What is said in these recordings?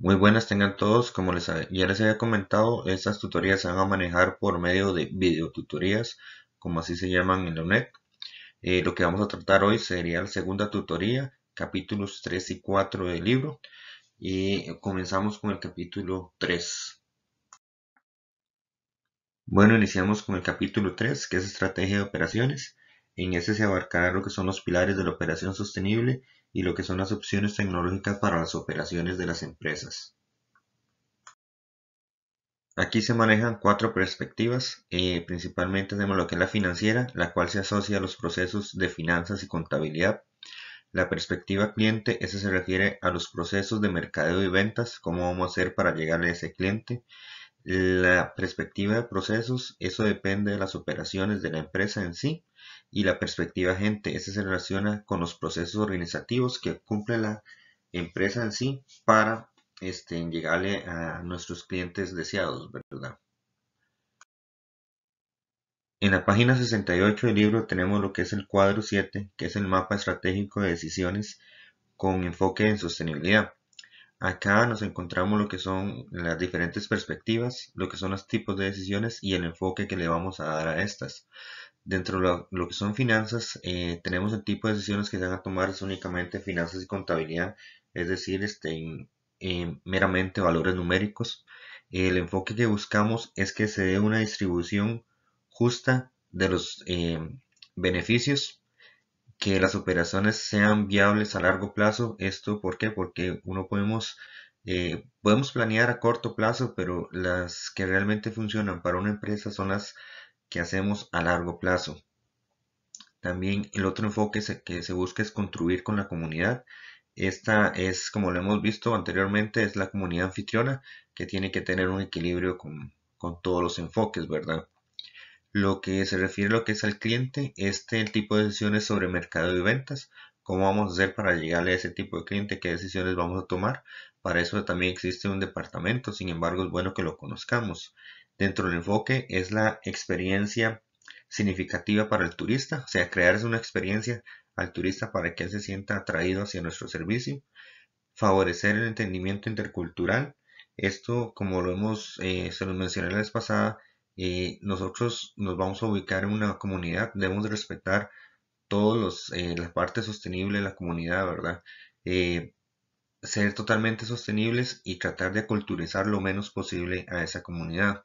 Muy buenas tengan todos, como les, ya les había comentado, estas tutorías se van a manejar por medio de videotutorías, como así se llaman en la UNED. Eh, lo que vamos a tratar hoy sería la segunda tutoría, capítulos 3 y 4 del libro. Y comenzamos con el capítulo 3. Bueno, iniciamos con el capítulo 3, que es estrategia de operaciones. En ese se abarcará lo que son los pilares de la operación sostenible y lo que son las opciones tecnológicas para las operaciones de las empresas. Aquí se manejan cuatro perspectivas, eh, principalmente tenemos lo que es la financiera, la cual se asocia a los procesos de finanzas y contabilidad. La perspectiva cliente, esa se refiere a los procesos de mercadeo y ventas, cómo vamos a hacer para llegar a ese cliente. La perspectiva de procesos, eso depende de las operaciones de la empresa en sí y la perspectiva agente. Este se relaciona con los procesos organizativos que cumple la empresa en sí para este, llegarle a nuestros clientes deseados, ¿verdad? En la página 68 del libro tenemos lo que es el cuadro 7, que es el mapa estratégico de decisiones con enfoque en sostenibilidad. Acá nos encontramos lo que son las diferentes perspectivas, lo que son los tipos de decisiones y el enfoque que le vamos a dar a estas. Dentro de lo, que son finanzas, eh, tenemos el tipo de decisiones que se van a tomar es únicamente finanzas y contabilidad, es decir, este, eh, meramente valores numéricos. El enfoque que buscamos es que se dé una distribución justa de los eh, beneficios, que las operaciones sean viables a largo plazo. ¿Esto por qué? Porque uno podemos, podemos planear a corto plazo, pero las que realmente funcionan para una empresa son las que hacemos a largo plazo. También el otro enfoque que se busca es construir con la comunidad. Esta es, como lo hemos visto anteriormente, es la comunidad anfitriona que tiene que tener un equilibrio con, todos los enfoques, ¿verdad? Lo que se refiere a lo que es al cliente, este el tipo de decisiones sobre mercado y ventas, cómo vamos a hacer para llegarle a ese tipo de cliente, qué decisiones vamos a tomar. Para eso también existe un departamento, sin embargo es bueno que lo conozcamos dentro del enfoque es la experiencia significativa para el turista, o sea, crear una experiencia al turista para que él se sienta atraído hacia nuestro servicio, favorecer el entendimiento intercultural, esto como lo hemos, eh, se lo mencioné la vez pasada, eh, nosotros nos vamos a ubicar en una comunidad, debemos respetar todas eh, las partes sostenibles de la comunidad, ¿verdad? Eh, ser totalmente sostenibles y tratar de aculturizar lo menos posible a esa comunidad.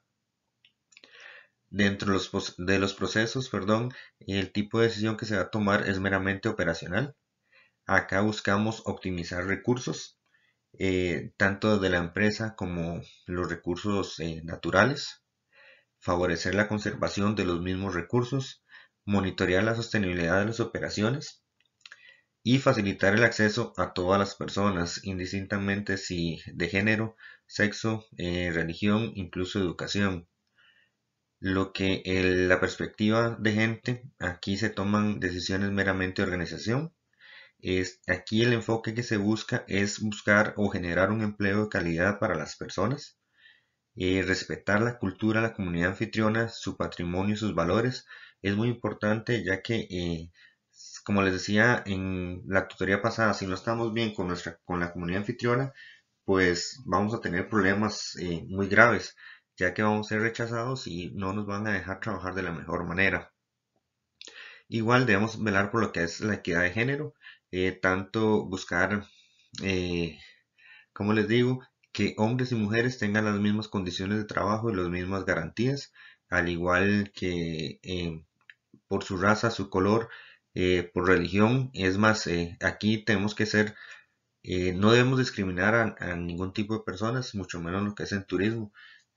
Dentro de los, de los procesos, perdón, el tipo de decisión que se va a tomar es meramente operacional. Acá buscamos optimizar recursos, eh, tanto de la empresa como los recursos eh, naturales, favorecer la conservación de los mismos recursos, monitorear la sostenibilidad de las operaciones y facilitar el acceso a todas las personas, indistintamente si de género, sexo, eh, religión, incluso educación lo que la perspectiva de gente, aquí se toman decisiones meramente de organización. Es, aquí el enfoque que se busca es buscar o generar un empleo de calidad para las personas, y eh, respetar la cultura, la comunidad anfitriona, su patrimonio, sus valores. Es muy importante ya que, eh, como les decía en la tutoría pasada, si no estamos bien con, nuestra, con la comunidad anfitriona, pues vamos a tener problemas eh, muy graves ya que vamos a ser rechazados y no nos van a dejar trabajar de la mejor manera. Igual debemos velar por lo que es la equidad de género, eh, tanto buscar, eh, como les digo, que hombres y mujeres tengan las mismas condiciones de trabajo y las mismas garantías, al igual que eh, por su raza, su color, por religión. Es más, aquí tenemos que ser, no debemos discriminar a, ningún tipo de personas, mucho menos lo que es el turismo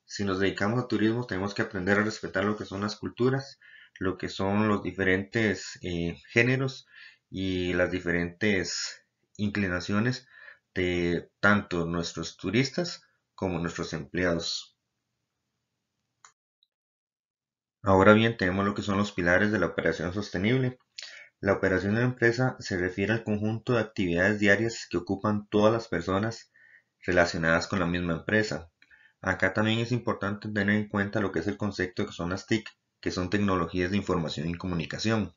si nos dedicamos a turismo tenemos que aprender a respetar lo que son las culturas, lo que son los diferentes eh, géneros y las diferentes inclinaciones de tanto nuestros turistas como nuestros empleados. Ahora bien, tenemos lo que son los pilares de la operación sostenible. La operación de la empresa se refiere al conjunto de actividades diarias que ocupan todas las personas relacionadas con la misma empresa, Acá también es importante tener en cuenta lo que es el concepto que son las TIC, que son tecnologías de información y comunicación.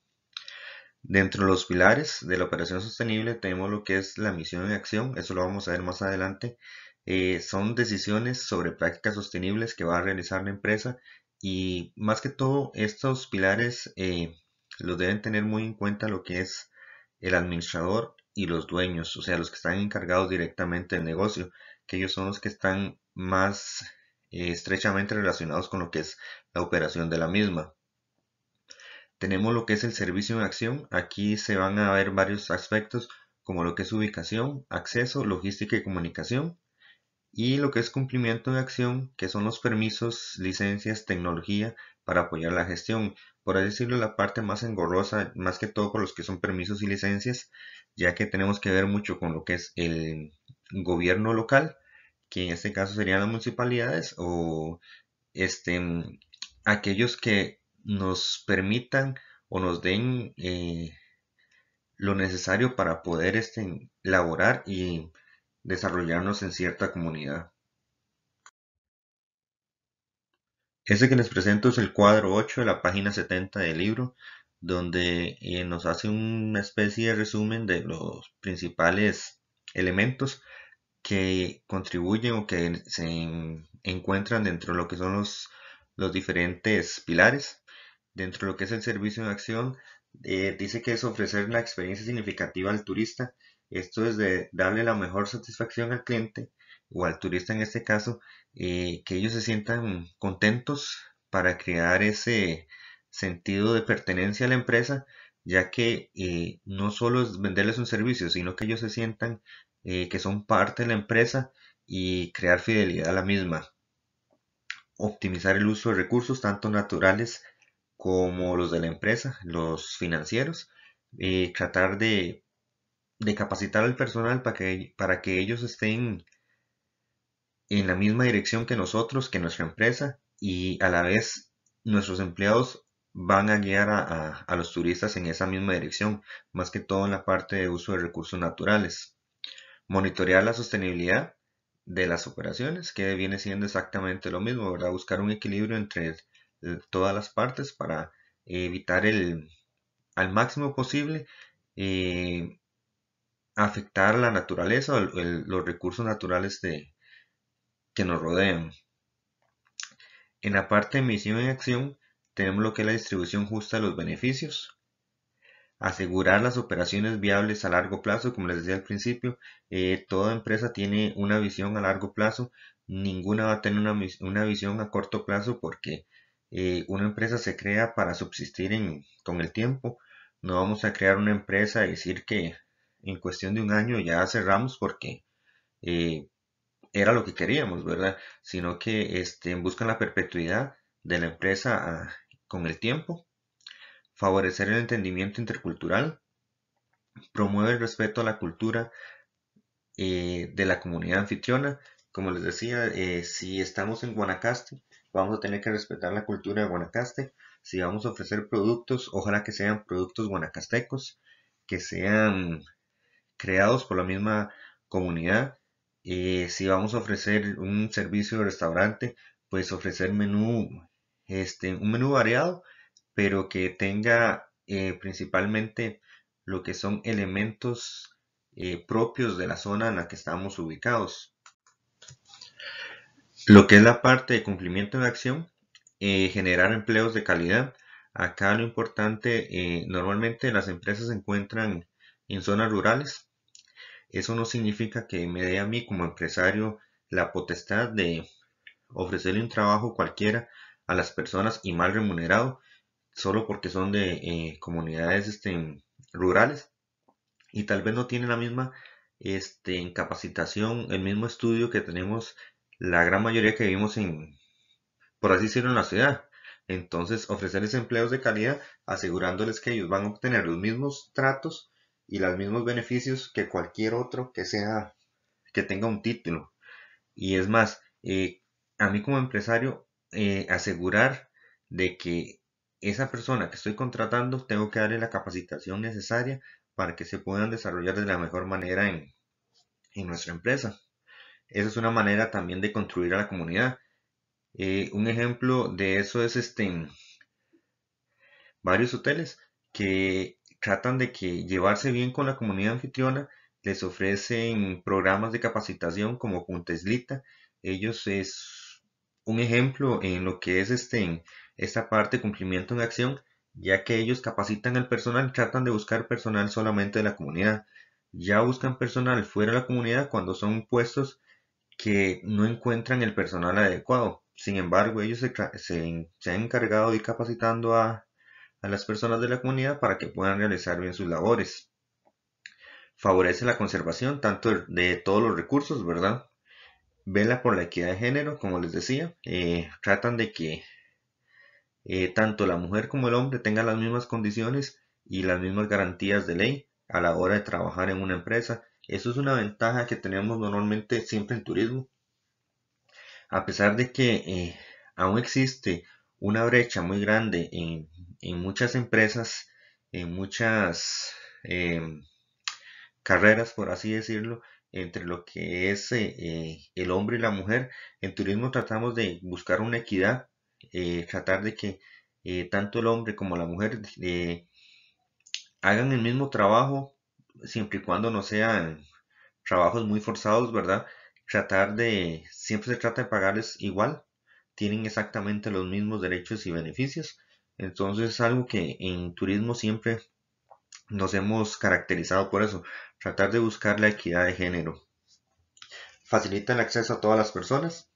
Dentro de los pilares de la operación sostenible tenemos lo que es la misión y acción, eso lo vamos a ver más adelante. Eh, son decisiones sobre prácticas sostenibles que va a realizar la empresa y más que todo estos pilares eh, los deben tener muy en cuenta lo que es el administrador y los dueños, o sea, los que están encargados directamente del negocio, que ellos son los que están más eh, estrechamente relacionados con lo que es la operación de la misma. Tenemos lo que es el servicio en acción. Aquí se van a ver varios aspectos como lo que es ubicación, acceso, logística y comunicación. Y lo que es cumplimiento de acción, que son los permisos, licencias, tecnología para apoyar la gestión. Por así decirlo, la parte más engorrosa, más que todo por los que son permisos y licencias, ya que tenemos que ver mucho con lo que es el gobierno local que en este caso serían las municipalidades o este, mm, aquellos que nos permitan o nos den eh, lo necesario para poder este, laborar y desarrollarnos en cierta comunidad. ese que les presento es el cuadro 8 de la página 70 del libro, donde eh, nos hace una especie de resumen de los principales elementos que contribuyen o que se encuentran dentro de lo que son los, diferentes pilares, dentro de lo que es el servicio en acción, eh, dice que es ofrecer una experiencia significativa al turista. Esto es de darle la mejor satisfacción al cliente o al turista en este caso, eh, que ellos se sientan contentos para crear ese sentido de pertenencia a la empresa, ya que eh, no solo es venderles un servicio, sino que ellos se sientan eh, que son parte de la empresa y crear fidelidad a la misma. Optimizar el uso de recursos tanto naturales como los de la empresa, los financieros. Eh, tratar de, capacitar al personal para que, para que ellos estén en la misma dirección que nosotros, que nuestra empresa, y a la vez nuestros empleados van a guiar a, los turistas en esa misma dirección, más que todo en la parte de uso de recursos naturales monitorear la sostenibilidad de las operaciones, que viene siendo exactamente lo mismo, ¿verdad? Buscar un equilibrio entre eh, todas las partes para evitar el, al máximo posible eh, afectar la naturaleza o los recursos naturales de, que nos rodean. En la parte de misión y acción tenemos lo que es la distribución justa de los beneficios, asegurar las operaciones viables a largo plazo, como les decía al principio, eh, toda empresa tiene una visión a largo plazo, ninguna va a tener una, visión a corto plazo porque eh, una empresa se crea para subsistir con el tiempo, no vamos a crear una empresa y decir que en cuestión de un año ya cerramos porque eh, era lo que queríamos, ¿verdad? Sino que este, buscan la perpetuidad de la empresa ah, con el tiempo favorecer el entendimiento intercultural, promueve el respeto a la cultura eh, de la comunidad anfitriona. Como les decía, eh, si estamos en Guanacaste, vamos a tener que respetar la cultura de Guanacaste. Si vamos a ofrecer productos, ojalá que sean productos guanacastecos, que sean creados por la misma comunidad. Eh, si vamos a ofrecer un servicio de restaurante, pues ofrecer menú, este, un menú variado pero que tenga eh, principalmente lo que son elementos eh, propios de la zona en la que estamos ubicados. Lo que es la parte de cumplimiento de acción, eh, generar empleos de calidad. Acá lo importante, normalmente las empresas se encuentran en zonas rurales. Eso no significa que me dé a mí como empresario la potestad de ofrecerle un trabajo cualquiera a las personas y mal remunerado, solo porque son de eh, comunidades este, rurales y tal vez no tienen la misma este, capacitación, el mismo estudio que tenemos la gran mayoría que vivimos en, por así decirlo, en la ciudad. Entonces, ofrecerles empleos de calidad, asegurándoles que ellos van a obtener los mismos tratos y los mismos beneficios que cualquier otro que sea, que tenga un título. Y es más, eh, a mí como empresario, eh, asegurar de que esa persona que estoy contratando, tengo que darle la capacitación necesaria para que se puedan desarrollar de la mejor manera en, nuestra empresa. Esa es una manera también de construir a la comunidad. Eh, un ejemplo de eso es este, varios hoteles que tratan de que llevarse bien con la comunidad anfitriona, les ofrecen programas de capacitación como Punteslita. Ellos es un ejemplo en lo que es este, esta parte de cumplimiento en acción, ya que ellos capacitan al personal, tratan de buscar personal solamente de la comunidad. Ya buscan personal fuera de la comunidad cuando son puestos que no encuentran el personal adecuado. Sin embargo, ellos se, han encargado de ir capacitando a, las personas de la comunidad para que puedan realizar bien sus labores. Favorece la conservación tanto de todos los recursos, ¿verdad? Vela por la equidad de género, como les decía. Eh, tratan de que eh, tanto la mujer como el hombre tengan las mismas condiciones y las mismas garantías de ley a la hora de trabajar en una empresa. Eso es una ventaja que tenemos normalmente siempre en turismo. A pesar de que eh, aún existe una brecha muy grande en, muchas empresas, en muchas em, carreras, por así decirlo, entre lo que es eh, el hombre y la mujer, en turismo tratamos de buscar una equidad eh, tratar de que eh, tanto el hombre como la mujer eh, hagan el mismo trabajo, siempre y cuando no sean trabajos muy forzados, ¿verdad? Tratar de, siempre se trata de pagarles igual, tienen exactamente los mismos derechos y beneficios. Entonces es algo que en turismo siempre nos hemos caracterizado por eso, tratar de buscar la equidad de género. Facilita el acceso a todas las personas,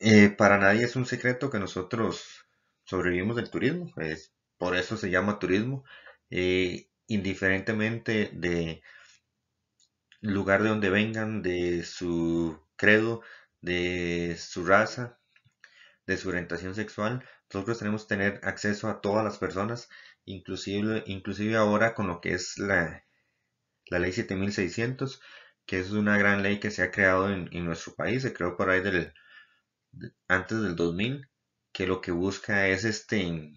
eh, para nadie es un secreto que nosotros sobrevivimos del turismo, es, por eso se llama turismo, eh, indiferentemente de lugar de donde vengan, de su credo, de su raza, de su orientación sexual, nosotros tenemos que tener acceso a todas las personas, inclusive, inclusive ahora con lo que es la, la ley 7600, que es una gran ley que se ha creado en, en nuestro país, se creó por ahí del antes del 2000 que lo que busca es este,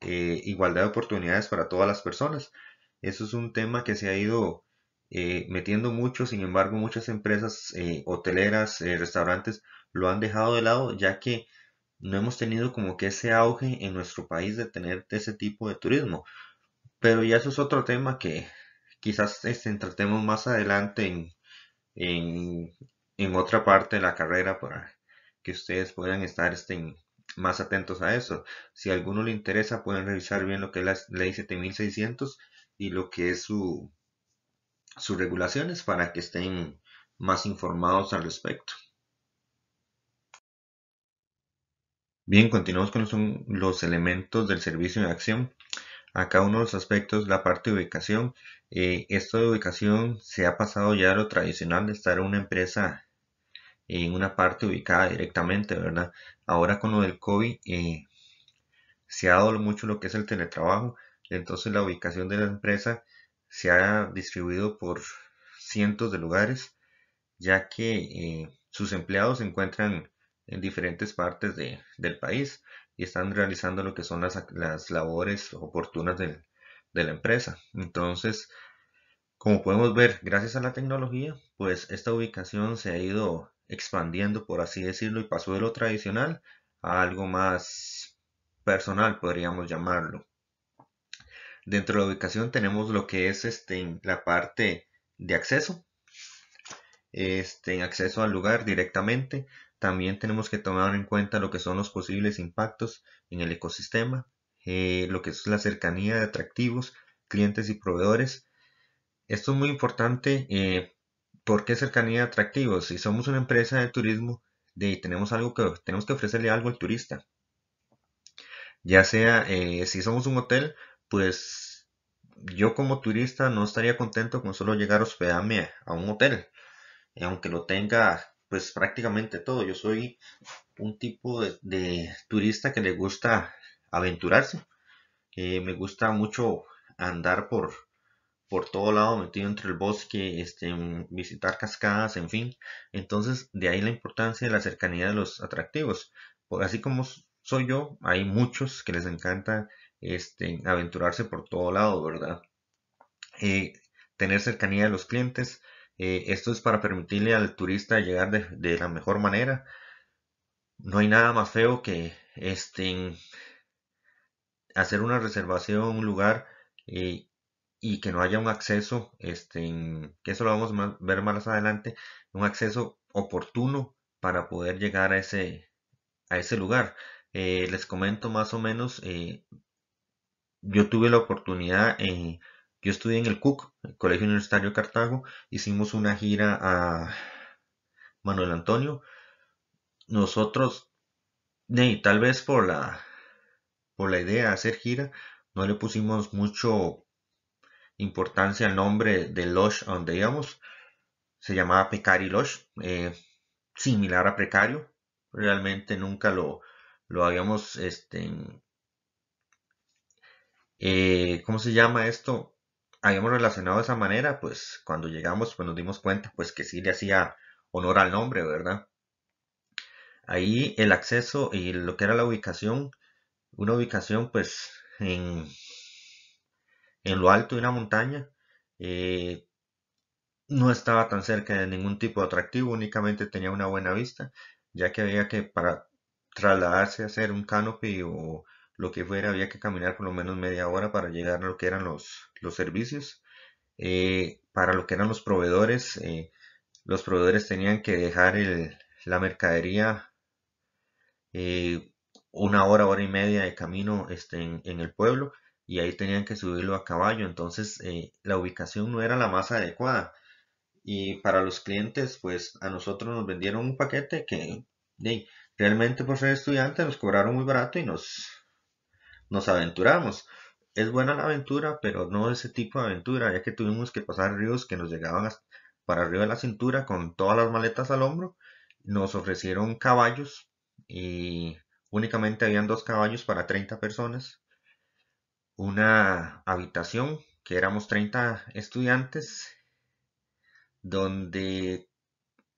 eh, igualdad de oportunidades para todas las personas. Eso es un tema que se ha ido eh, metiendo mucho, sin embargo muchas empresas eh, hoteleras, restaurantes lo han dejado de lado ya que no hemos tenido como que ese auge en nuestro país de tener ese tipo de turismo. Pero ya eso es otro tema que quizás este, tratemos más adelante en, en, en otra parte de la carrera para que ustedes puedan estar estén más atentos a eso. Si a alguno le interesa, pueden revisar bien lo que es la ley 7600 y lo que es su, sus regulaciones para que estén más informados al respecto. Bien, continuamos con los, elementos del servicio de acción. Acá uno de los aspectos, la parte de ubicación. Eh, esto de ubicación se ha pasado ya a lo tradicional de estar una empresa en una parte ubicada directamente, ¿verdad? Ahora con lo del COVID eh, se ha dado mucho lo que es el teletrabajo, entonces la ubicación de la empresa se ha distribuido por cientos de lugares, ya que eh, sus empleados se encuentran en diferentes partes del país y están realizando lo que son las, labores oportunas de, de la empresa. Entonces, como podemos ver, gracias a la tecnología, pues esta ubicación se ha ido expandiendo, por así decirlo, y pasó de lo tradicional a algo más personal, podríamos llamarlo. Dentro de la ubicación tenemos lo que es este, la parte de acceso, este, acceso al lugar directamente. También tenemos que tomar en cuenta lo que son los posibles impactos en el ecosistema, eh, lo que es la cercanía de atractivos, clientes y proveedores. Esto es muy importante eh, ¿Por qué cercanía y atractivo? Si somos una empresa de turismo, de, tenemos, algo que, tenemos que ofrecerle algo al turista. Ya sea, eh, si somos un hotel, pues yo como turista no estaría contento con solo llegar a hospedarme a un hotel, eh, aunque lo tenga pues prácticamente todo. Yo soy un tipo de, turista que le gusta aventurarse. Eh, me gusta mucho andar por, por todo lado, metido entre el bosque, este, mm, visitar cascadas, en fin. Entonces, de ahí la importancia de la cercanía de los atractivos. así como soy yo, hay muchos que les encanta este, aventurarse por todo lado, ¿verdad? Eh, tener cercanía de los clientes. Eh, esto es para permitirle al turista llegar de, la mejor manera. No hay nada más feo que este, mm, hacer una reservación en un lugar eh, y que no haya un acceso, este, que eso lo vamos a ver más adelante, un acceso oportuno para poder llegar a ese, a ese lugar. Eh, les comento más o menos, eh, yo tuve la oportunidad, eh, yo estudié en el Cook el Colegio Universitario de Cartago, hicimos una gira a Manuel Antonio. Nosotros, tal vez por la, por la idea de hacer gira, no le pusimos mucho importancia al nombre de Lush donde íbamos. Se llamaba Pecari Lush, eh, similar a Precario. Realmente nunca lo, lo habíamos, este, eh, ¿cómo se llama esto? Habíamos relacionado de esa manera, pues cuando llegamos pues nos dimos cuenta pues que sí le hacía honor al nombre, ¿verdad? Ahí el acceso y lo que era la ubicación, una ubicación pues en en lo alto de una montaña. Eh, no estaba tan cerca de ningún tipo de atractivo, únicamente tenía una buena vista, ya que había que para trasladarse a hacer un canopy o lo que fuera, había que caminar por lo menos media hora para llegar a lo que eran los, servicios. Eh, para lo que eran los proveedores, eh, los proveedores tenían que dejar la mercadería una hora, hora y media de camino este, en el pueblo y ahí tenían que subirlo a caballo, entonces eh, la ubicación no era la más adecuada. Y para los clientes, pues a nosotros nos vendieron un paquete que realmente por pues, ser estudiante nos cobraron muy barato y nos, nos aventuramos. Es buena la aventura, pero no ese tipo de aventura, ya que tuvimos que pasar ríos que nos llegaban para arriba de la cintura con todas las maletas al hombro. Nos ofrecieron caballos y únicamente habían dos caballos para 30 personas una habitación que éramos 30 estudiantes, donde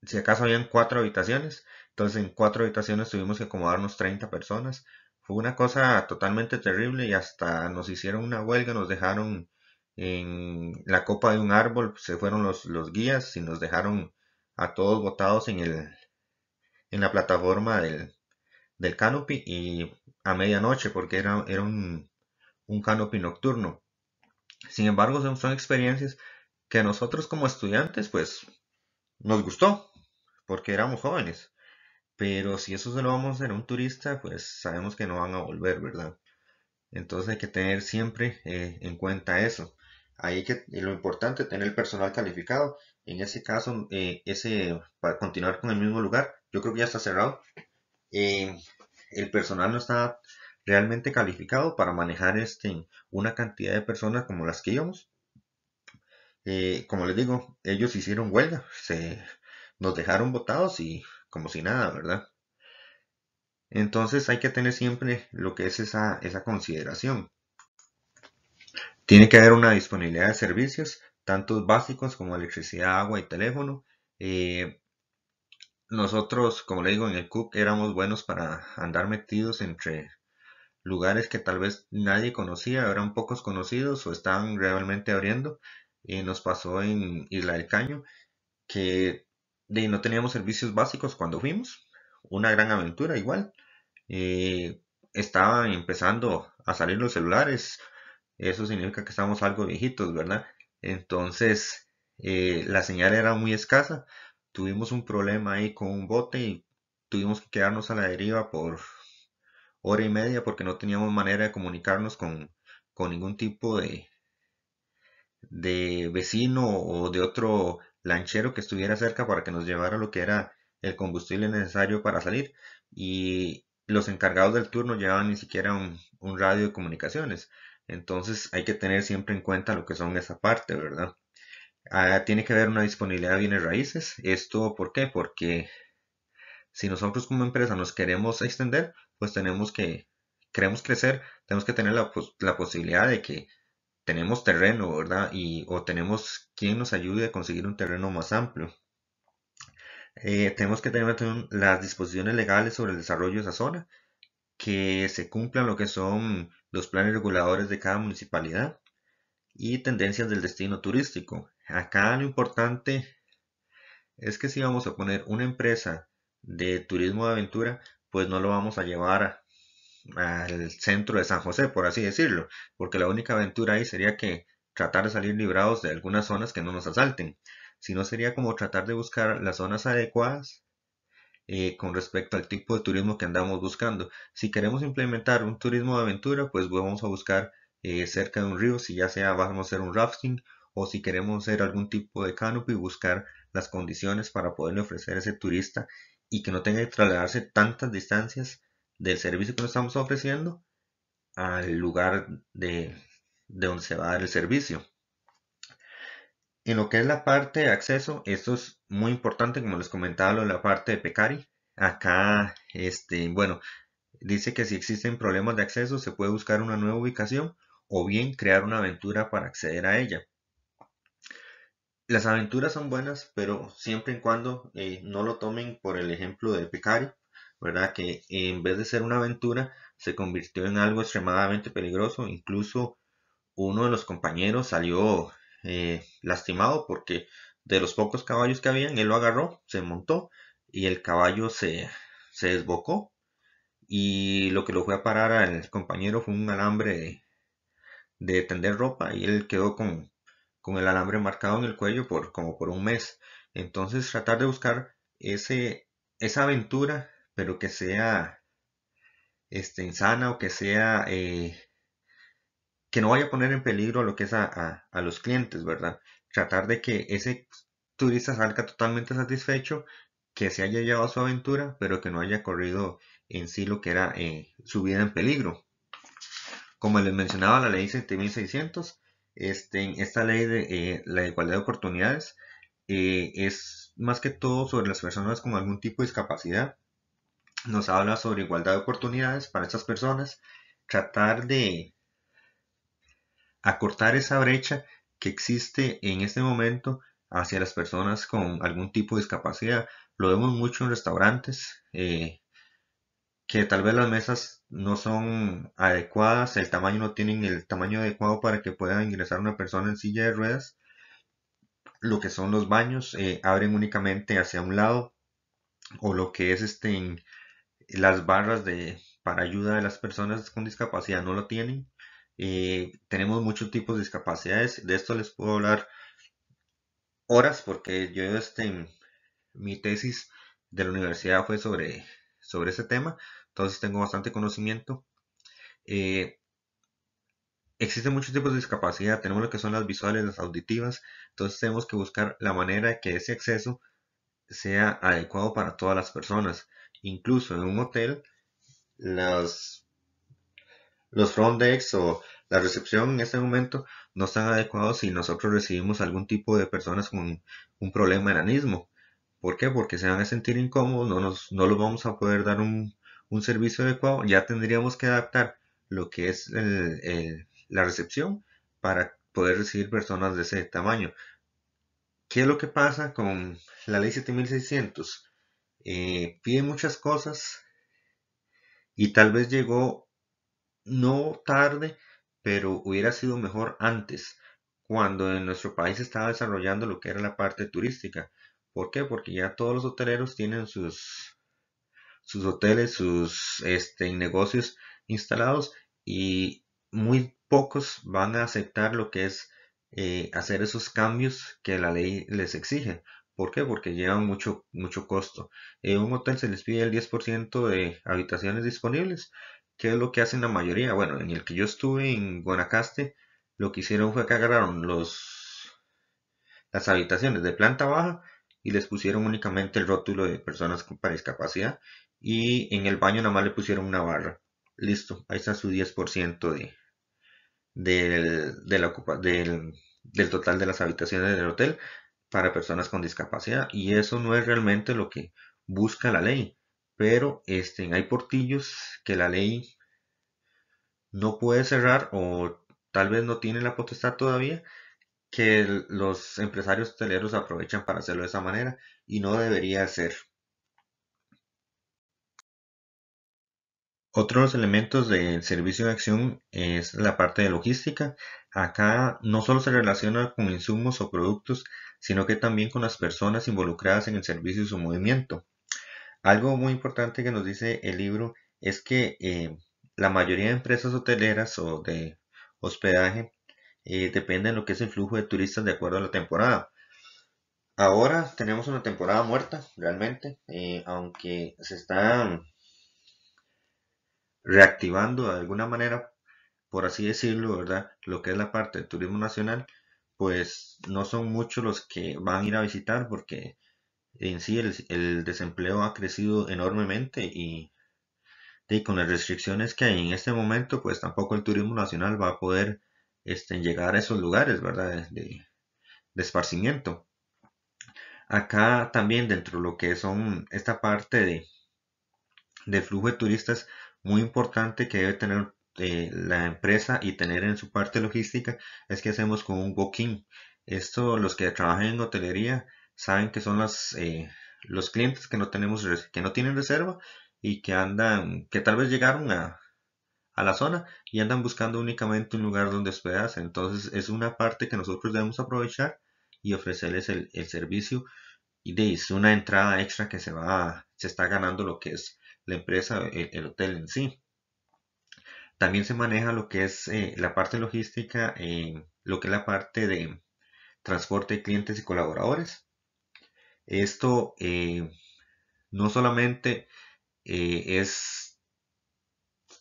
si acaso habían cuatro habitaciones, entonces en cuatro habitaciones tuvimos que acomodarnos 30 personas. Fue una cosa totalmente terrible y hasta nos hicieron una huelga, nos dejaron en la copa de un árbol, se fueron los, los guías y nos dejaron a todos botados en, el, en la plataforma del, del canopy y a medianoche porque era, era un, un canopy nocturno. Sin embargo, son, experiencias que nosotros como estudiantes, pues, nos gustó, porque éramos jóvenes. Pero si eso se lo vamos a hacer un turista, pues sabemos que no van a volver, ¿verdad? Entonces hay que tener siempre eh, en cuenta eso. Ahí que lo importante tener el personal calificado. En ese caso, eh, ese para continuar con el mismo lugar, yo creo que ya está cerrado. Eh, el personal no está realmente calificado para manejar este, una cantidad de personas como las que íbamos. Eh, como les digo, ellos hicieron huelga, se, nos dejaron votados y como si nada, ¿verdad? Entonces hay que tener siempre lo que es esa, consideración. Tiene que haber una disponibilidad de servicios, tanto básicos como electricidad, agua y teléfono. Eh, nosotros, como les digo, en el CUC éramos buenos para andar metidos entre lugares que tal vez nadie conocía, eran pocos conocidos o estaban realmente abriendo. Y nos pasó en Isla del Caño, que no teníamos servicios básicos cuando fuimos, una gran aventura igual. Eh, estaban empezando a salir los celulares, eso significa que estamos algo viejitos, ¿verdad? Entonces, eh, la señal era muy escasa, tuvimos un problema ahí con un bote y tuvimos que quedarnos a la deriva por hora y media porque no teníamos manera de comunicarnos con, ningún tipo de, de vecino o de otro lanchero que estuviera cerca para que nos llevara lo que era el combustible necesario para salir y los encargados del turno llevaban ni siquiera un, radio de comunicaciones entonces hay que tener siempre en cuenta lo que son esa parte verdad ah, tiene que haber una disponibilidad de bienes raíces esto por qué porque si nosotros como empresa nos queremos extender pues tenemos que, queremos crecer, tenemos que tener la, posibilidad de que tenemos terreno, ¿verdad? Y, o tenemos quien nos ayude a conseguir un terreno más amplio. Eh, tenemos que tener las disposiciones legales sobre el desarrollo de esa zona, que se cumplan lo que son los planes reguladores de cada municipalidad y tendencias del destino turístico. Acá lo importante es que si vamos a poner una empresa de turismo de aventura, pues no lo vamos a llevar al centro de San José, por así decirlo, porque la única aventura ahí sería que tratar de salir librados de algunas zonas que no nos asalten, sino sería como tratar de buscar las zonas adecuadas eh, con respecto al tipo de turismo que andamos buscando. Si queremos implementar un turismo de aventura, pues vamos a buscar eh, cerca de un río, si ya sea vamos a hacer un rafting o si queremos hacer algún tipo de canopy, buscar las condiciones para poderle ofrecer a ese turista y que no tenga que trasladarse tantas distancias del servicio que nos estamos ofreciendo al lugar de, donde se va a dar el servicio. En lo que es la parte de acceso, esto es muy importante, como les comentaba, la parte de Pecari. Acá, este, bueno, dice que si existen problemas de acceso, se puede buscar una nueva ubicación o bien crear una aventura para acceder a ella. Las aventuras son buenas, pero siempre y cuando eh, no lo tomen por el ejemplo de Pecari, ¿verdad? Que en vez de ser una aventura, se convirtió en algo extremadamente peligroso. Incluso uno de los compañeros salió eh, lastimado porque de los pocos caballos que habían, él lo agarró, se montó y el caballo se, desbocó. Y lo que lo fue a parar al compañero fue un alambre de tender ropa y él quedó con, con el alambre marcado en el cuello por como por un mes. Entonces tratar de buscar ese, esa aventura, pero que sea este, insana o que sea eh, que no vaya a poner en peligro a lo que es a, los clientes, ¿verdad? Tratar de que ese turista salga totalmente satisfecho, que se haya llevado su aventura, pero que no haya corrido en sí lo que era eh, su vida en peligro. Como les mencionaba, la ley 7600 este, esta ley de eh, la igualdad de oportunidades eh, es más que todo sobre las personas con algún tipo de discapacidad. Nos habla sobre igualdad de oportunidades para estas personas, tratar de acortar esa brecha que existe en este momento hacia las personas con algún tipo de discapacidad. Lo vemos mucho en restaurantes, eh, que tal vez las mesas no son adecuadas, el tamaño no tienen el tamaño adecuado para que pueda ingresar una persona en silla de ruedas. Lo que son los baños eh, abren únicamente hacia un lado o lo que es este las barras de para ayuda de las personas con discapacidad no lo tienen. Eh, tenemos muchos tipos de discapacidades. De esto les puedo hablar horas porque yo este, mi tesis de la universidad fue sobre sobre ese tema, entonces tengo bastante conocimiento. Eh, existen muchos tipos de discapacidad, tenemos lo que son las visuales, las auditivas, entonces tenemos que buscar la manera de que ese acceso sea adecuado para todas las personas. Incluso en un hotel, los front decks o la recepción en este momento no están adecuados si nosotros recibimos algún tipo de personas con un problema de anismo. ¿Por qué? Porque se van a sentir incómodos, no, nos, no los vamos a poder dar un, servicio adecuado, ya tendríamos que adaptar lo que es la recepción para poder recibir personas de ese tamaño. ¿Qué es lo que pasa con la ley 7600? Eh, pide muchas cosas y tal vez llegó no tarde, pero hubiera sido mejor antes, cuando en nuestro país estaba desarrollando lo que era la parte turística ¿Por qué? Porque ya todos los hoteleros tienen sus, sus hoteles, sus este, negocios instalados y muy pocos van a aceptar lo que es eh, hacer esos cambios que la ley les exige. ¿Por qué? Porque llevan mucho, mucho costo. En eh, un hotel se les pide el 10% de habitaciones disponibles. ¿Qué es lo que hacen la mayoría? Bueno, en el que yo estuve en Guanacaste, lo que hicieron fue que agarraron los, las habitaciones de planta baja y les pusieron únicamente el rótulo de personas para discapacidad y en el baño nada más le pusieron una barra. Listo, ahí está su 10% de, del, de del, del total de las habitaciones del hotel para personas con discapacidad y eso no es realmente lo que busca la ley pero este, hay portillos que la ley no puede cerrar o tal vez no tiene la potestad todavía que los empresarios hoteleros aprovechan para hacerlo de esa manera y no debería ser. Otro de los elementos del servicio de acción es la parte de logística. Acá no solo se relaciona con insumos o productos, sino que también con las personas involucradas en el servicio y su movimiento. Algo muy importante que nos dice el libro es que eh, la mayoría de empresas hoteleras o de hospedaje eh, depende de lo que es el flujo de turistas de acuerdo a la temporada. Ahora tenemos una temporada muerta, realmente, eh, aunque se está reactivando de alguna manera, por así decirlo, ¿verdad? Lo que es la parte del turismo nacional, pues no son muchos los que van a ir a visitar porque en sí el, desempleo ha crecido enormemente y, y con las restricciones que hay en este momento, pues tampoco el turismo nacional va a poder este, llegar a esos lugares, ¿verdad? De, esparcimiento. Acá también dentro de lo que son esta parte de, de flujo de turistas, muy importante que debe tener eh, la empresa y tener en su parte logística es que hacemos con un booking. Esto los que trabajan en hotelería saben que son las, eh, los clientes que no, tenemos, que no tienen reserva y que andan, que tal vez llegaron a, a la zona y andan buscando únicamente un lugar donde hospedarse. Entonces es una parte que nosotros debemos aprovechar y ofrecerles el, servicio y de una entrada extra que se va se está ganando lo que es la empresa el, hotel en sí también se maneja lo que es eh, la parte logística eh, lo que es la parte de transporte de clientes y colaboradores esto eh, no solamente es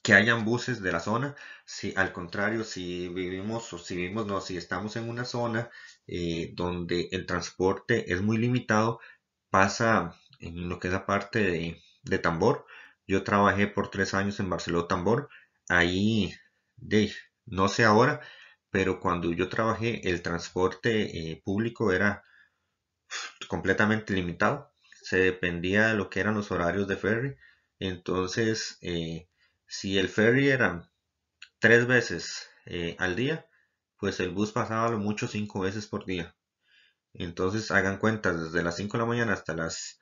que hayan buses de la zona. Si, al contrario, si vivimos o si vivimos, no, si estamos en una zona eh, donde el transporte es muy limitado, pasa en lo que es la parte de, tambor. Yo trabajé por tres años en Barcelona Tambor. Ahí, de, no sé ahora, pero cuando yo trabajé el transporte eh, público era completamente limitado. Se dependía de lo que eran los horarios de ferry. Entonces, eh, si el ferry era tres veces eh, al día, pues el bus pasaba lo mucho cinco veces por día. Entonces hagan cuentas, desde las 5 de la mañana hasta las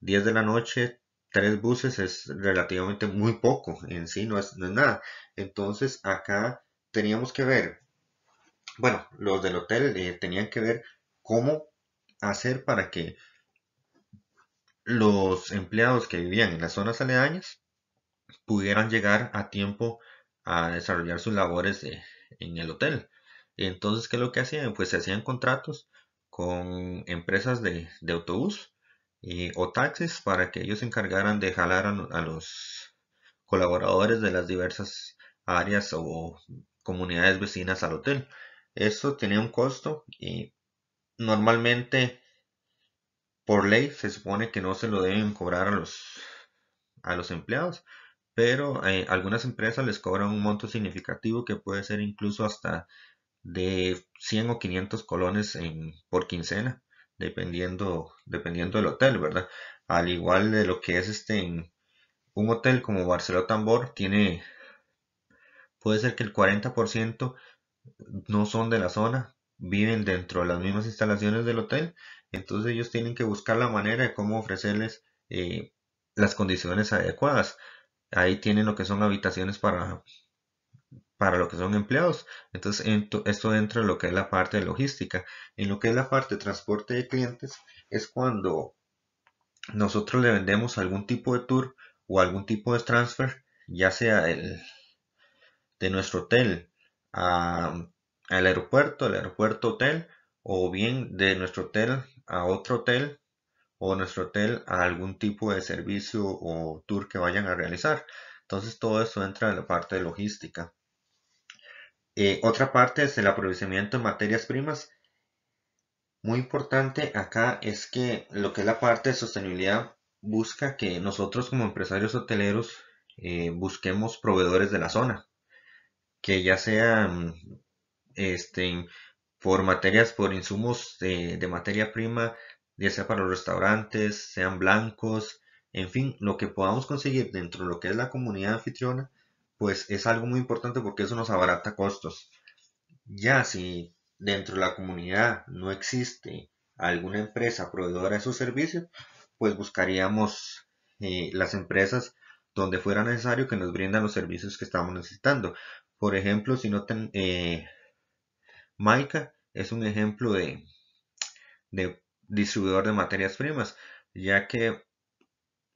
10 de la noche, tres buses es relativamente muy poco, en sí no es, no nada. Entonces acá teníamos que ver, bueno, los del hotel eh, tenían que ver cómo hacer para que los empleados que vivían en las zonas aledañas pudieran llegar a tiempo a desarrollar sus labores eh, en el hotel. Entonces, ¿qué es lo que hacían? Pues se hacían contratos con empresas de, autobús eh, o taxis para que ellos se encargaran de jalar a, los colaboradores de las diversas áreas o comunidades vecinas al hotel. Eso tenía un costo y normalmente por ley se supone que no se lo deben cobrar a los, a los empleados, pero eh, algunas empresas les cobran un monto significativo que puede ser incluso hasta de 100 o 500 colones por quincena, dependiendo, dependiendo del hotel, ¿verdad? Al igual de lo que es este un hotel como Barcelona Tambor, tiene, puede ser que el 40% no son de la zona, viven dentro de las mismas instalaciones del hotel, entonces ellos tienen que buscar la manera de cómo ofrecerles eh, las condiciones adecuadas. Ahí tienen lo que son habitaciones para, para lo que son empleados. Entonces, esto entra en lo que es la parte de logística. En lo que es la parte de transporte de clientes, es cuando nosotros le vendemos algún tipo de tour o algún tipo de transfer, ya sea el, de nuestro hotel al aeropuerto, el aeropuerto hotel, o bien de nuestro hotel a otro hotel o nuestro hotel a algún tipo de servicio o tour que vayan a realizar. Entonces todo eso entra en la parte de logística. Eh, otra parte es el aprovechamiento de materias primas. Muy importante acá es que lo que es la parte de sostenibilidad busca que nosotros como empresarios hoteleros eh, busquemos proveedores de la zona, que ya sean este, por materias, por insumos de materia prima, ya sea para los restaurantes, sean blancos, en fin, lo que podamos conseguir dentro de lo que es la comunidad anfitriona, pues es algo muy importante porque eso nos abarata costos. Ya si dentro de la comunidad no existe alguna empresa proveedora de esos servicios, pues buscaríamos eh, las empresas donde fuera necesario que nos brindan los servicios que estamos necesitando. Por ejemplo, si no ten, eh, Maika es un ejemplo de distribuidor de materias primas, ya que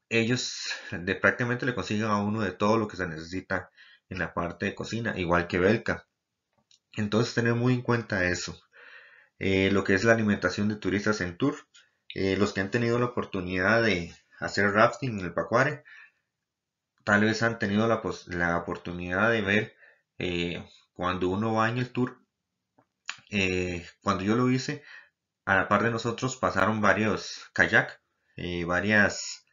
ellos de prácticamente le consiguen a uno de todo lo que se necesita en la parte de cocina, igual que Belka. Entonces tener muy en cuenta eso. Eh, lo que es la alimentación de turistas en tour. Eh, los que han tenido la oportunidad de hacer rafting en el Pacuare, tal vez han tenido la, oportunidad de ver eh, cuando uno va en el tour. cuando yo lo hice, a la par de nosotros pasaron varios kayak, varias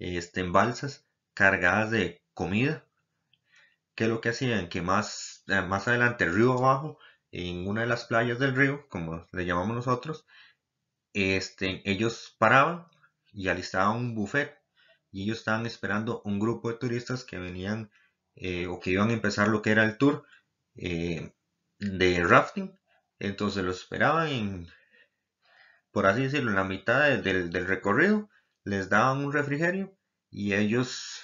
este, balsas cargadas de comida, que es lo que hacían que más, eh, más adelante, río abajo, en una de las playas del río, como le llamamos nosotros, este, ellos paraban y alistaban un buffet y ellos estaban esperando un grupo de turistas que venían eh, o que iban a empezar lo que era el tour eh, de rafting. Entonces los esperaban en, por así decirlo, en la mitad del, recorrido, les daban un refrigerio y ellos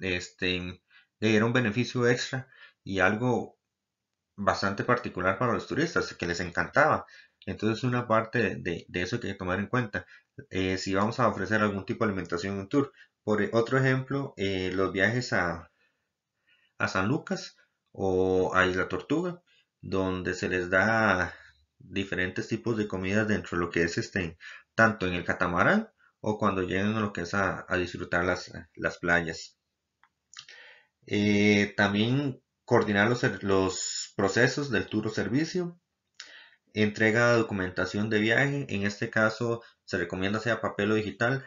este, le dieron un beneficio extra y algo bastante particular para los turistas, que les encantaba. Entonces una parte de, eso que hay que tomar en cuenta. Eh, si vamos a ofrecer algún tipo de alimentación en un tour. Por otro ejemplo, eh, los viajes a, a San Lucas o a Isla Tortuga, donde se les da diferentes tipos de comidas dentro de lo que es este, tanto en el catamarán o cuando lleguen a lo que es a, disfrutar las, eh, las playas. Eh, también coordinar los, los, procesos del tour servicio. Entrega de documentación de viaje, en este caso se recomienda sea papel o digital.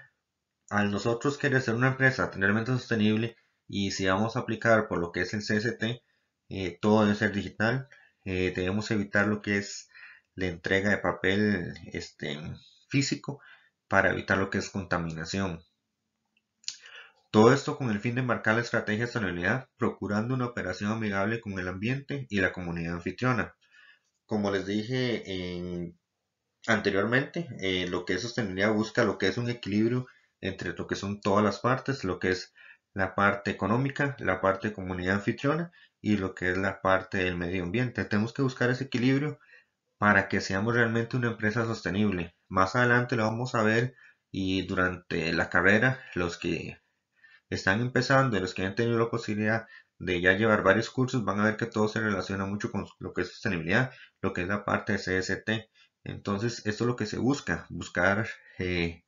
Al nosotros querer ser una empresa tener mente sostenible y si vamos a aplicar por lo que es el CST, eh, todo debe ser digital. debemos evitar lo que es de entrega de papel este, físico para evitar lo que es contaminación. Todo esto con el fin de marcar la estrategia de sostenibilidad, procurando una operación amigable con el ambiente y la comunidad anfitriona. Como les dije anteriormente, eh, lo que es sostenibilidad busca lo que es un equilibrio entre lo que son todas las partes, lo que es la parte económica, la parte comunidad anfitriona y lo que es la parte del medio ambiente. Tenemos que buscar ese equilibrio para que seamos realmente una empresa sostenible. Más adelante lo vamos a ver y durante la carrera los que están empezando, los que han tenido la posibilidad de ya llevar varios cursos, van a ver que todo se relaciona mucho con lo que es sostenibilidad, lo que es la parte de CST. Entonces, esto es lo que se busca, buscar eh,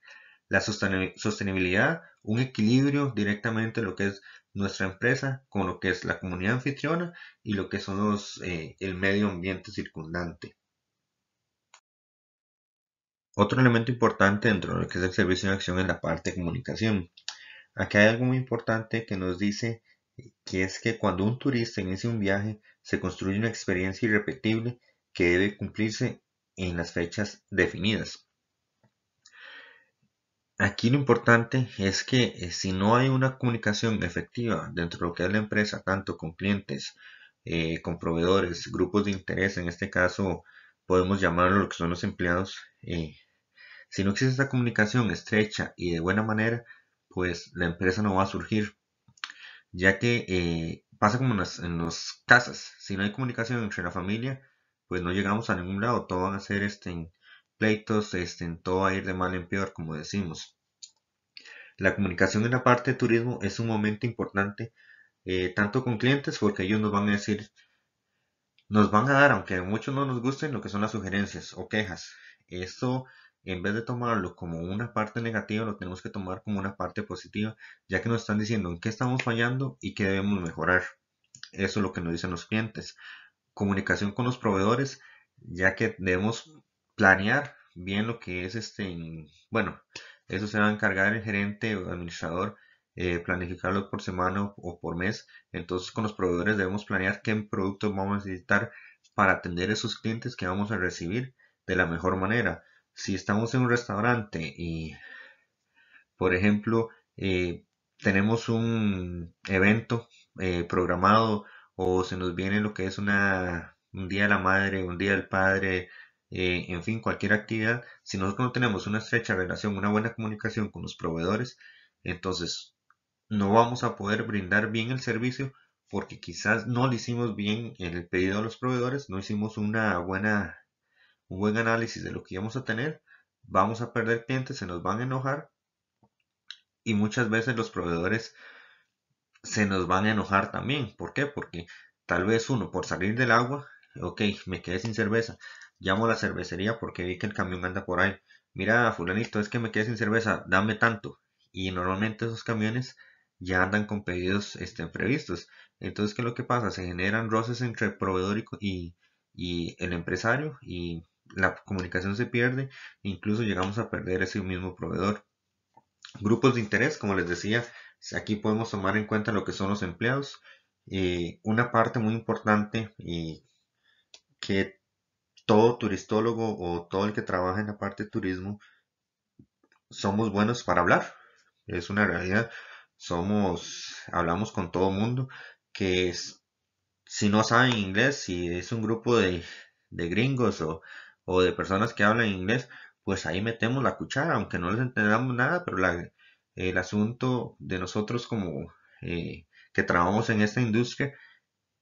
la sostenibilidad, un equilibrio directamente lo que es nuestra empresa con lo que es la comunidad anfitriona y lo que son eh, el medio ambiente circundante. Otro elemento importante dentro de lo que es el servicio de acción es la parte de comunicación. Aquí hay algo muy importante que nos dice que es que cuando un turista inicia un viaje se construye una experiencia irrepetible que debe cumplirse en las fechas definidas. Aquí lo importante es que eh, si no hay una comunicación efectiva dentro de lo que es la empresa, tanto con clientes, eh, con proveedores, grupos de interés, en este caso podemos llamarlo lo que son los empleados, eh, si no existe esta comunicación estrecha y de buena manera, pues la empresa no va a surgir, ya que eh, pasa como en las, casas, si no hay comunicación entre la familia, pues no llegamos a ningún lado, todo van a ser este, pleitos, este, todo va a ir de mal en peor, como decimos. La comunicación en la parte de turismo es un momento importante, eh, tanto con clientes, porque ellos nos van a decir, nos van a dar, aunque a muchos no nos gusten, lo que son las sugerencias o quejas. Esto en vez de tomarlo como una parte negativa, lo tenemos que tomar como una parte positiva, ya que nos están diciendo en qué estamos fallando y qué debemos mejorar. Eso es lo que nos dicen los clientes. Comunicación con los proveedores, ya que debemos planear bien lo que es este, bueno, eso se va a encargar el gerente o administrador, eh, planificarlo por semana o por mes. Entonces con los proveedores debemos planear qué productos vamos a necesitar para atender a esos clientes que vamos a recibir de la mejor manera si estamos en un restaurante y, por ejemplo, eh, tenemos un evento eh, programado o se nos viene lo que es una, un día de la madre, un día del padre, eh, en fin, cualquier actividad, si nosotros no tenemos una estrecha relación, una buena comunicación con los proveedores, entonces no vamos a poder brindar bien el servicio porque quizás no le hicimos bien el pedido a los proveedores, no hicimos una buena un buen análisis de lo que íbamos a tener, vamos a perder clientes, se nos van a enojar y muchas veces los proveedores se nos van a enojar también. ¿Por qué? Porque tal vez uno por salir del agua, ok, me quedé sin cerveza, llamo a la cervecería porque vi que el camión anda por ahí. Mira, fulanito, es que me quedé sin cerveza, dame tanto. Y normalmente esos camiones ya andan con pedidos este, previstos. Entonces, ¿qué es lo que pasa? Se generan roces entre el proveedor y, y el empresario y la comunicación se pierde incluso llegamos a perder ese mismo proveedor. Grupos de interés, como les decía, aquí podemos tomar en cuenta lo que son los empleados. Eh, una parte muy importante y que todo turistólogo o todo el que trabaja en la parte de turismo somos buenos para hablar. Es una realidad. Somos, hablamos con todo mundo. Que es, si no saben inglés, si es un grupo de, de gringos o o de personas que hablan inglés, pues ahí metemos la cuchara, aunque no les entendamos nada, pero el asunto de nosotros como eh, que trabajamos en esta industria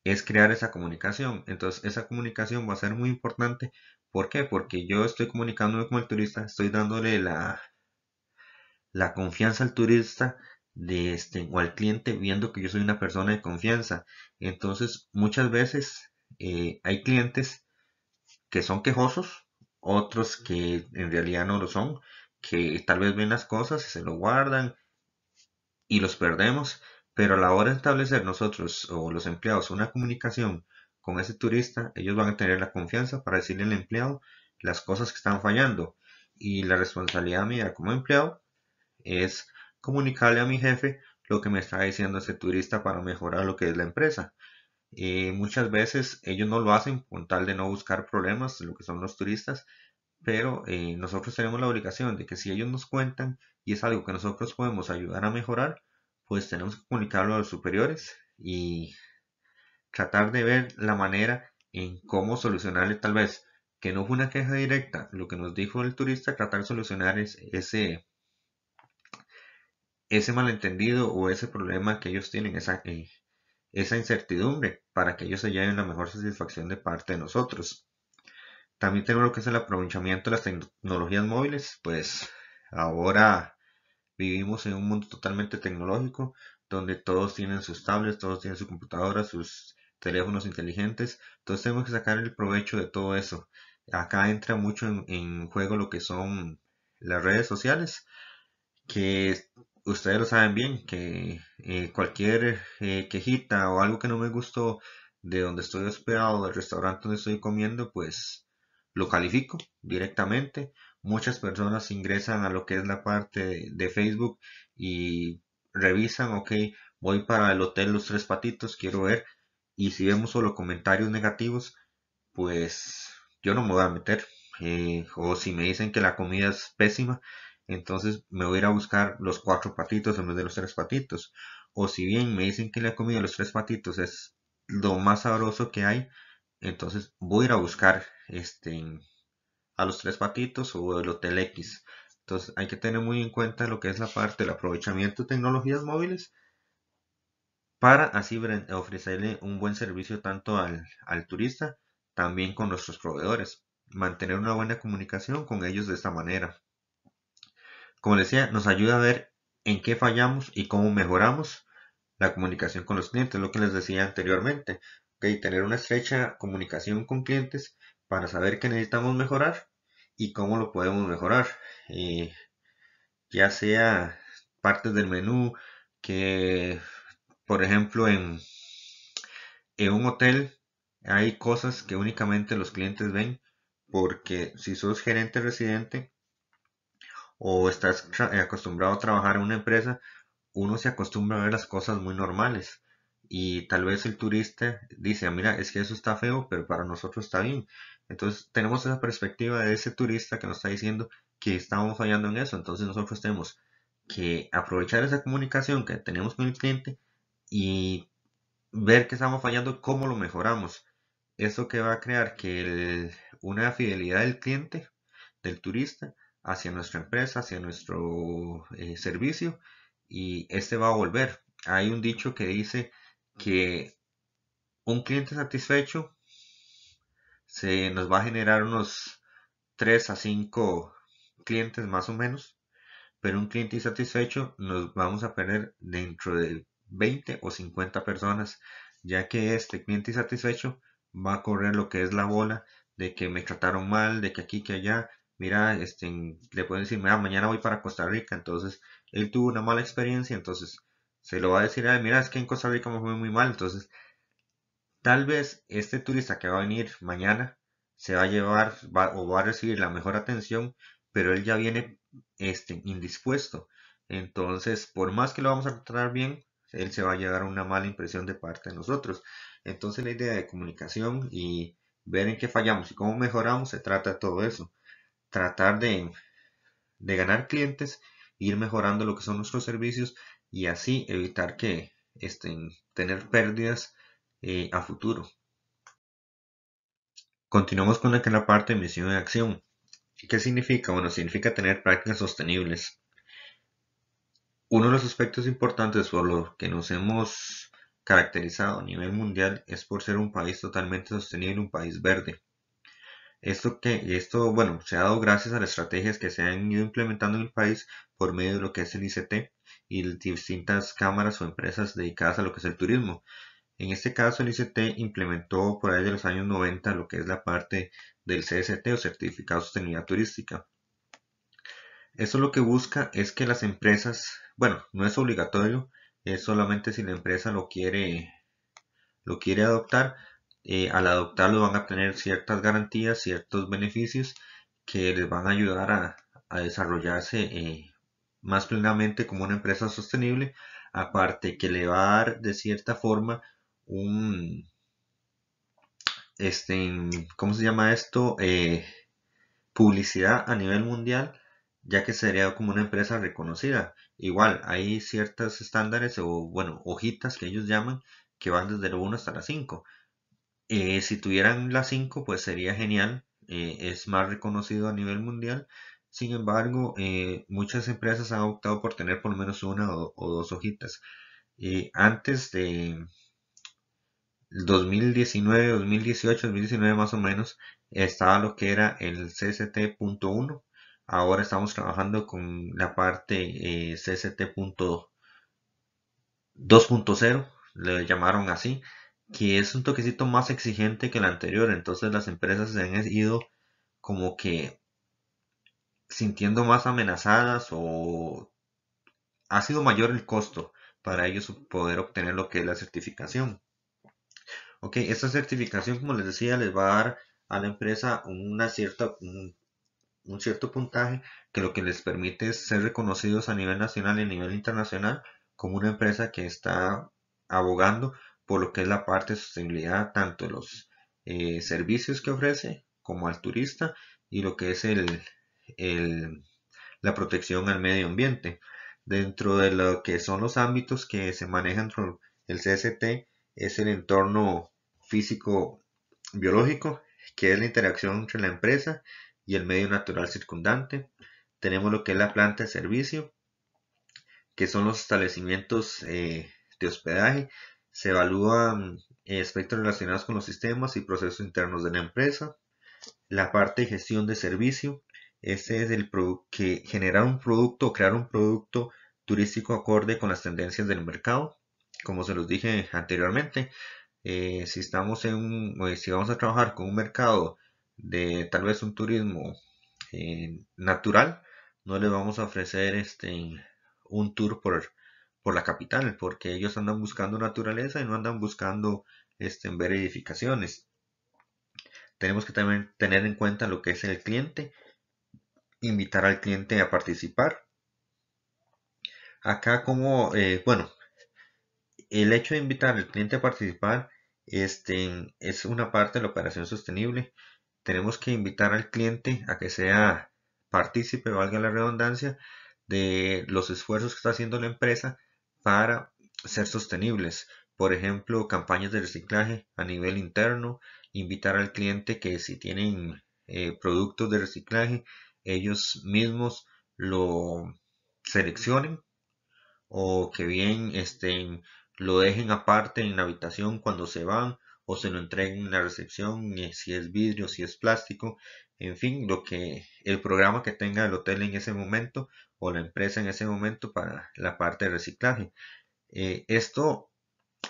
es crear esa comunicación. Entonces esa comunicación va a ser muy importante. ¿Por qué? Porque yo estoy comunicándome con el turista, estoy dándole la, la confianza al turista de este, o al cliente viendo que yo soy una persona de confianza. Entonces muchas veces eh, hay clientes que son quejosos, otros que en realidad no lo son, que tal vez ven las cosas, se lo guardan y los perdemos, pero a la hora de establecer nosotros o los empleados una comunicación con ese turista, ellos van a tener la confianza para decirle al empleado las cosas que están fallando. Y la responsabilidad mía como empleado es comunicarle a mi jefe lo que me está diciendo ese turista para mejorar lo que es la empresa. Eh, muchas veces ellos no lo hacen con tal de no buscar problemas, lo que son los turistas, pero eh, nosotros tenemos la obligación de que si ellos nos cuentan y es algo que nosotros podemos ayudar a mejorar, pues tenemos que comunicarlo a los superiores y tratar de ver la manera en cómo solucionarle tal vez que no fue una queja directa lo que nos dijo el turista tratar de solucionar es, ese ese malentendido o ese problema que ellos tienen esa, eh, esa incertidumbre para que ellos se lleven la mejor satisfacción de parte de nosotros. También tengo lo que es el aprovechamiento de las tecnologías móviles, pues ahora vivimos en un mundo totalmente tecnológico donde todos tienen sus tablets, todos tienen su computadora, sus teléfonos inteligentes, entonces tenemos que sacar el provecho de todo eso. Acá entra mucho en, juego lo que son las redes sociales, que ustedes lo saben bien, que eh, cualquier eh, quejita o algo que no me gustó de donde estoy hospedado, del restaurante donde estoy comiendo, pues lo califico directamente. Muchas personas ingresan a lo que es la parte de Facebook y revisan, ok, voy para el hotel Los Tres Patitos, quiero ver. Y si vemos solo comentarios negativos, pues yo no me voy a meter. Eh, o si me dicen que la comida es pésima, entonces me voy a ir a buscar los cuatro patitos en vez de los tres patitos. O si bien me dicen que le ha comido los tres patitos es lo más sabroso que hay, entonces voy a ir a buscar este, a los tres patitos o el Hotel X. Entonces hay que tener muy en cuenta lo que es la parte del aprovechamiento de tecnologías móviles para así ofrecerle un buen servicio tanto al turista, también con nuestros proveedores. Mantener una buena comunicación con ellos de esta manera. Como les decía, nos ayuda a ver en qué fallamos y cómo mejoramos la comunicación con los clientes, lo que les decía anteriormente. que tener una estrecha comunicación con clientes para saber qué necesitamos mejorar y cómo lo podemos mejorar. Eh, ya sea partes del menú que, por ejemplo, en, en un hotel hay cosas que únicamente los clientes ven porque si sos gerente residente o estás eh, acostumbrado a trabajar en una empresa, uno se acostumbra a ver las cosas muy normales. Y tal vez el turista dice, mira, es que eso está feo, pero para nosotros está bien. Entonces tenemos esa perspectiva de ese turista que nos está diciendo que estamos fallando en eso. Entonces nosotros tenemos que aprovechar esa comunicación que tenemos con el cliente y ver que estamos fallando, cómo lo mejoramos. Eso que va a crear que una fidelidad del cliente, del turista, hacia nuestra empresa, hacia nuestro eh, servicio y este va a volver. Hay un dicho que dice que un cliente satisfecho se nos va a generar unos 3 a 5 clientes más o menos, pero un cliente insatisfecho nos vamos a perder dentro de 20 o 50 personas, ya que este cliente insatisfecho va a correr lo que es la bola de que me trataron mal, de que aquí, que allá, mira, este, le pueden decir, mira, mañana voy para Costa Rica, entonces él tuvo una mala experiencia, entonces se lo va a decir a él, mira, es que en Costa Rica me fue muy mal, entonces tal vez este turista que va a venir mañana se va a llevar o va a recibir la mejor atención, pero él ya viene este, indispuesto. Entonces, por más que lo vamos a tratar bien, él se va a llevar una mala impresión de parte de nosotros. Entonces, la idea de comunicación y ver en qué fallamos y cómo mejoramos se trata de todo eso tratar de, ganar clientes, ir mejorando lo que son nuestros servicios y así evitar que estén, tener pérdidas eh, a futuro. Continuamos con la, la parte de misión de acción. ¿Qué significa? Bueno, significa tener prácticas sostenibles. Uno de los aspectos importantes por los que nos hemos caracterizado a nivel mundial es por ser un país totalmente sostenible, un país verde. Esto, que, esto bueno, se ha dado gracias a las estrategias que se han ido implementando en el país por medio de lo que es el ICT y distintas cámaras o empresas dedicadas a lo que es el turismo. En este caso, el ICT implementó por ahí de los años 90 lo que es la parte del CST o Certificado de Sostenibilidad Turística. Esto lo que busca es que las empresas, bueno, no es obligatorio, es solamente si la empresa lo quiere, lo quiere adoptar, eh, al adoptarlo van a tener ciertas garantías, ciertos beneficios que les van a ayudar a, desarrollarse eh, más plenamente como una empresa sostenible, aparte que le va a dar de cierta forma un, este, ¿cómo se llama esto? Eh, publicidad a nivel mundial, ya que sería como una empresa reconocida. Igual, hay ciertos estándares o, bueno, hojitas que ellos llaman que van desde el 1 hasta la 5. Eh, si tuvieran la 5, pues sería genial. Eh, es más reconocido a nivel mundial. Sin embargo, eh, muchas empresas han optado por tener por lo menos una o, dos hojitas. antes de 2019, 2018, 2019 más o menos, estaba lo que era el CST.1. Ahora estamos trabajando con la parte CST.2.0, le llamaron así que es un toquecito más exigente que el anterior. Entonces las empresas se han ido como que sintiendo más amenazadas o ha sido mayor el costo para ellos poder obtener lo que es la certificación. Ok, esta certificación, como les decía, les va a dar a la empresa un, un cierto puntaje que lo que les permite es ser reconocidos a nivel nacional y a nivel internacional como una empresa que está abogando por lo que es la parte de sostenibilidad, tanto los eh, servicios que ofrece como al turista y lo que es el, la protección al medio ambiente. Dentro de lo que son los ámbitos que se manejan el CST es el entorno físico biológico, que es la interacción entre la empresa y el medio natural circundante. Tenemos lo que es la planta de servicio, que son los establecimientos eh, de hospedaje, se evalúan eh, aspectos relacionados con los sistemas y procesos internos de la empresa. La parte de gestión de servicio, este es el que generar un producto o crear un producto turístico acorde con las tendencias del mercado. Como se los dije anteriormente, eh, si estamos en si vamos a trabajar con un mercado de tal vez un turismo eh, natural, no le vamos a ofrecer este, un tour por, por la capital, porque ellos andan buscando naturaleza y no andan buscando este, ver edificaciones. Tenemos que también tener en cuenta lo que es el cliente, invitar al cliente a participar. Acá como, eh, bueno, el hecho de invitar al cliente a participar este, es una parte de la operación sostenible. Tenemos que invitar al cliente a que sea partícipe, valga la redundancia, de los esfuerzos que está haciendo la empresa para ser sostenibles. Por ejemplo, campañas de reciclaje a nivel interno, invitar al cliente que si tienen eh, productos de reciclaje, ellos mismos lo seleccionen o que bien estén, lo dejen aparte en la habitación cuando se van o se lo entreguen en la recepción, eh, si es vidrio, si es plástico, en fin, lo que el programa que tenga el hotel en ese momento o la empresa en ese momento para la parte de reciclaje. Eh, esto,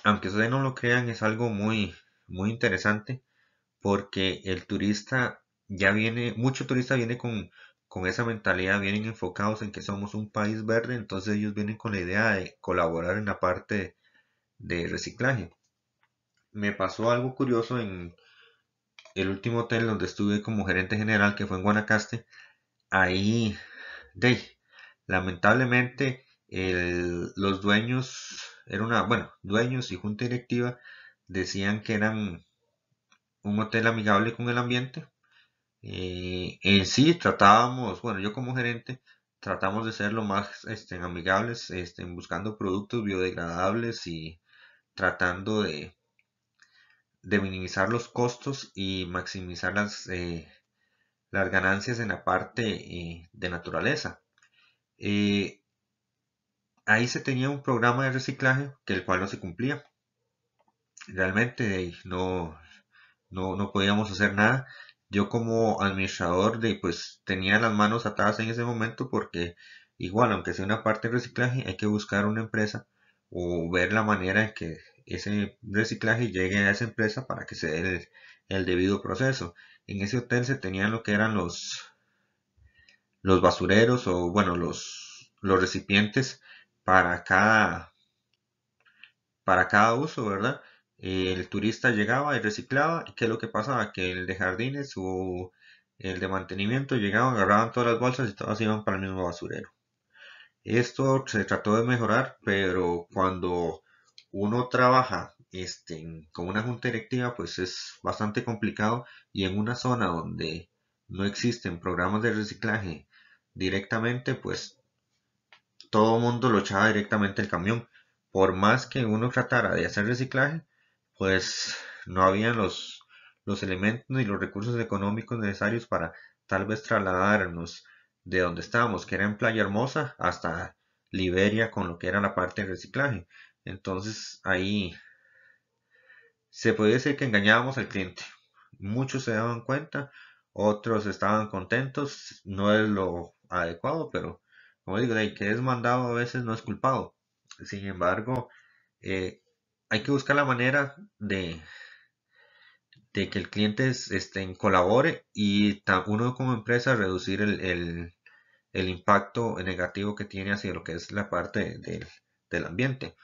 aunque ustedes no lo crean, es algo muy, muy interesante porque el turista ya viene, mucho turista viene con, con esa mentalidad, vienen enfocados en que somos un país verde, entonces ellos vienen con la idea de colaborar en la parte de reciclaje. Me pasó algo curioso en el último hotel donde estuve como gerente general, que fue en Guanacaste. Ahí, de, Lamentablemente, los dueños, era una, bueno, dueños y junta directiva decían que eran un hotel amigable con el ambiente. Eh, en sí tratábamos, bueno, yo como gerente tratamos de ser lo más este, amigables, este, buscando productos biodegradables y tratando de, de minimizar los costos y maximizar las, eh, las ganancias en la parte eh, de naturaleza. Eh, ahí se tenía un programa de reciclaje que el cual no se cumplía. Realmente no, no, podíamos hacer nada. Yo como administrador de, pues tenía las manos atadas en ese momento porque igual, aunque sea una parte de reciclaje, hay que buscar una empresa o ver la manera en que ese reciclaje llegue a esa empresa para que se dé el debido proceso. En ese hotel se tenían lo que eran los, los basureros o bueno, los, los recipientes para cada, para cada uso, ¿verdad? el turista llegaba y reciclaba y qué es lo que pasaba, que el de jardines o el de mantenimiento llegaban, agarraban todas las bolsas y todas iban para el mismo basurero. Esto se trató de mejorar, pero cuando uno trabaja este, con una junta directiva, pues es bastante complicado y en una zona donde no existen programas de reciclaje directamente, pues todo mundo lo echaba directamente el camión. Por más que uno tratara de hacer reciclaje, pues no habían los, los elementos ni los recursos económicos necesarios para tal vez trasladarnos de donde estábamos, que era en Playa Hermosa, hasta Liberia con lo que era la parte de reciclaje. Entonces ahí se puede decir que engañábamos al cliente. Muchos se daban cuenta, otros estaban contentos, no es lo adecuado, pero como digo, de que es mandado a veces no es culpado. Sin embargo, eh, hay que buscar la manera de, que el cliente este, colabore y uno como empresa reducir el, impacto negativo que tiene hacia lo que es la parte del, ambiente.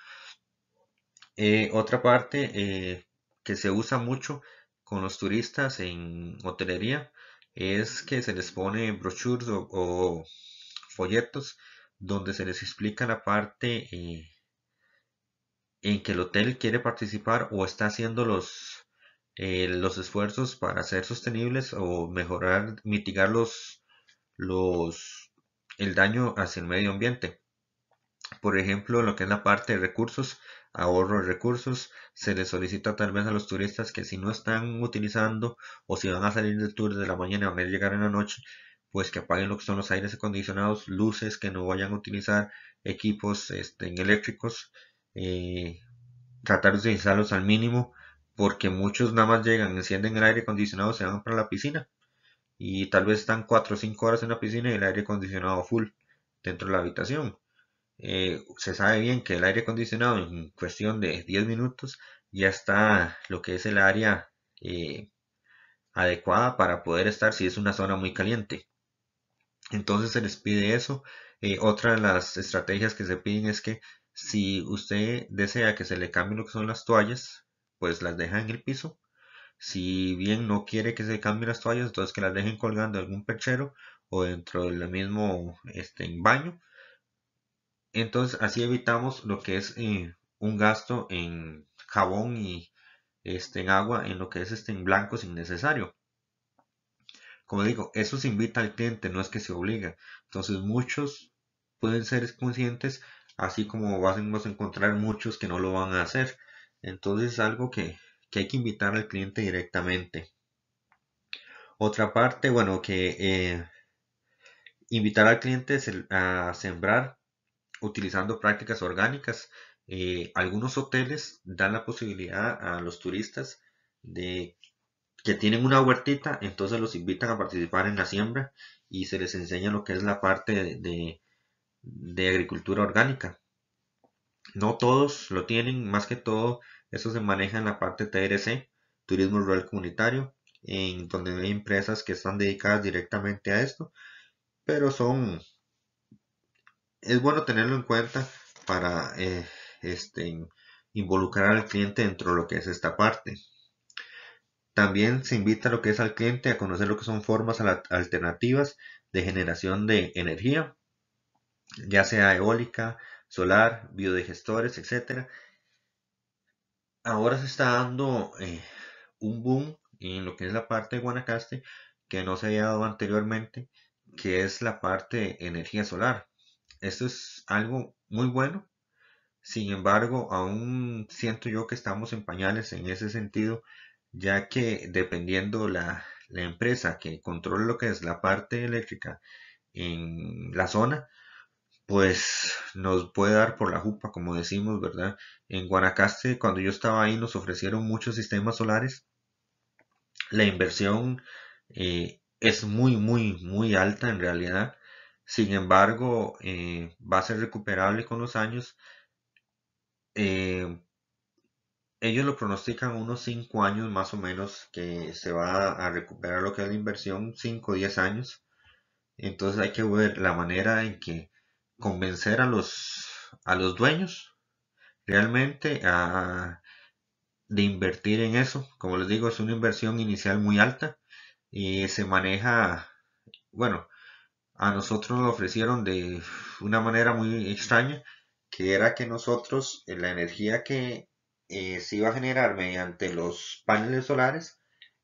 Eh, otra parte eh, que se usa mucho con los turistas en hotelería es que se les pone brochures o, folletos donde se les explica la parte eh, en que el hotel quiere participar o está haciendo los, eh, los esfuerzos para ser sostenibles o mejorar, mitigar los, los, el daño hacia el medio ambiente. Por ejemplo, lo que es la parte de recursos, ahorro de recursos, se les solicita tal vez a los turistas que si no están utilizando o si van a salir del tour de la mañana y van a llegar en la noche, pues que apaguen lo que son los aires acondicionados, luces que no vayan a utilizar, equipos este, eléctricos, eh, tratar de utilizarlos al mínimo, porque muchos nada más llegan, encienden el aire acondicionado, se van para la piscina y tal vez están 4 o 5 horas en la piscina y el aire acondicionado full dentro de la habitación. Eh, se sabe bien que el aire acondicionado en cuestión de 10 minutos ya está lo que es el área eh, adecuada para poder estar si es una zona muy caliente. Entonces se les pide eso. Eh, otra de las estrategias que se piden es que si usted desea que se le cambie lo que son las toallas, pues las deja en el piso. Si bien no quiere que se cambien las toallas, entonces que las dejen colgando en algún perchero o dentro del mismo este, baño entonces así evitamos lo que es eh, un gasto en jabón y este, en agua en lo que es este en blanco sin innecesario. Como digo, eso se invita al cliente, no es que se obliga. Entonces muchos pueden ser conscientes, así como vamos a encontrar muchos que no lo van a hacer. Entonces es algo que, hay que invitar al cliente directamente. Otra parte, bueno, que eh, invitar al cliente a sembrar utilizando prácticas orgánicas. Eh, algunos hoteles dan la posibilidad a los turistas de que tienen una huertita, entonces los invitan a participar en la siembra y se les enseña lo que es la parte de, de agricultura orgánica. No todos lo tienen, más que todo eso se maneja en la parte TRC, Turismo Rural Comunitario, en donde hay empresas que están dedicadas directamente a esto, pero son es bueno tenerlo en cuenta para eh, este, involucrar al cliente dentro de lo que es esta parte. También se invita a lo que es al cliente a conocer lo que son formas alternativas de generación de energía, ya sea eólica, solar, biodigestores, etc. Ahora se está dando eh, un boom en lo que es la parte de Guanacaste que no se había dado anteriormente, que es la parte de energía solar. Esto es algo muy bueno. Sin embargo, aún siento yo que estamos en pañales en ese sentido, ya que dependiendo la, la empresa que controle lo que es la parte eléctrica en la zona, pues nos puede dar por la jupa, como decimos, ¿verdad? En Guanacaste, cuando yo estaba ahí, nos ofrecieron muchos sistemas solares. La inversión eh, es muy, muy, muy alta en realidad. Sin embargo, eh, va a ser recuperable con los años. Eh, ellos lo pronostican unos 5 años más o menos que se va a recuperar lo que es la inversión, 5 o 10 años. Entonces hay que ver la manera en que convencer a los, a los dueños realmente de invertir en eso. Como les digo, es una inversión inicial muy alta y se maneja, bueno, a nosotros nos lo ofrecieron de una manera muy extraña, que era que nosotros, eh, la energía que eh, se iba a generar mediante los paneles solares,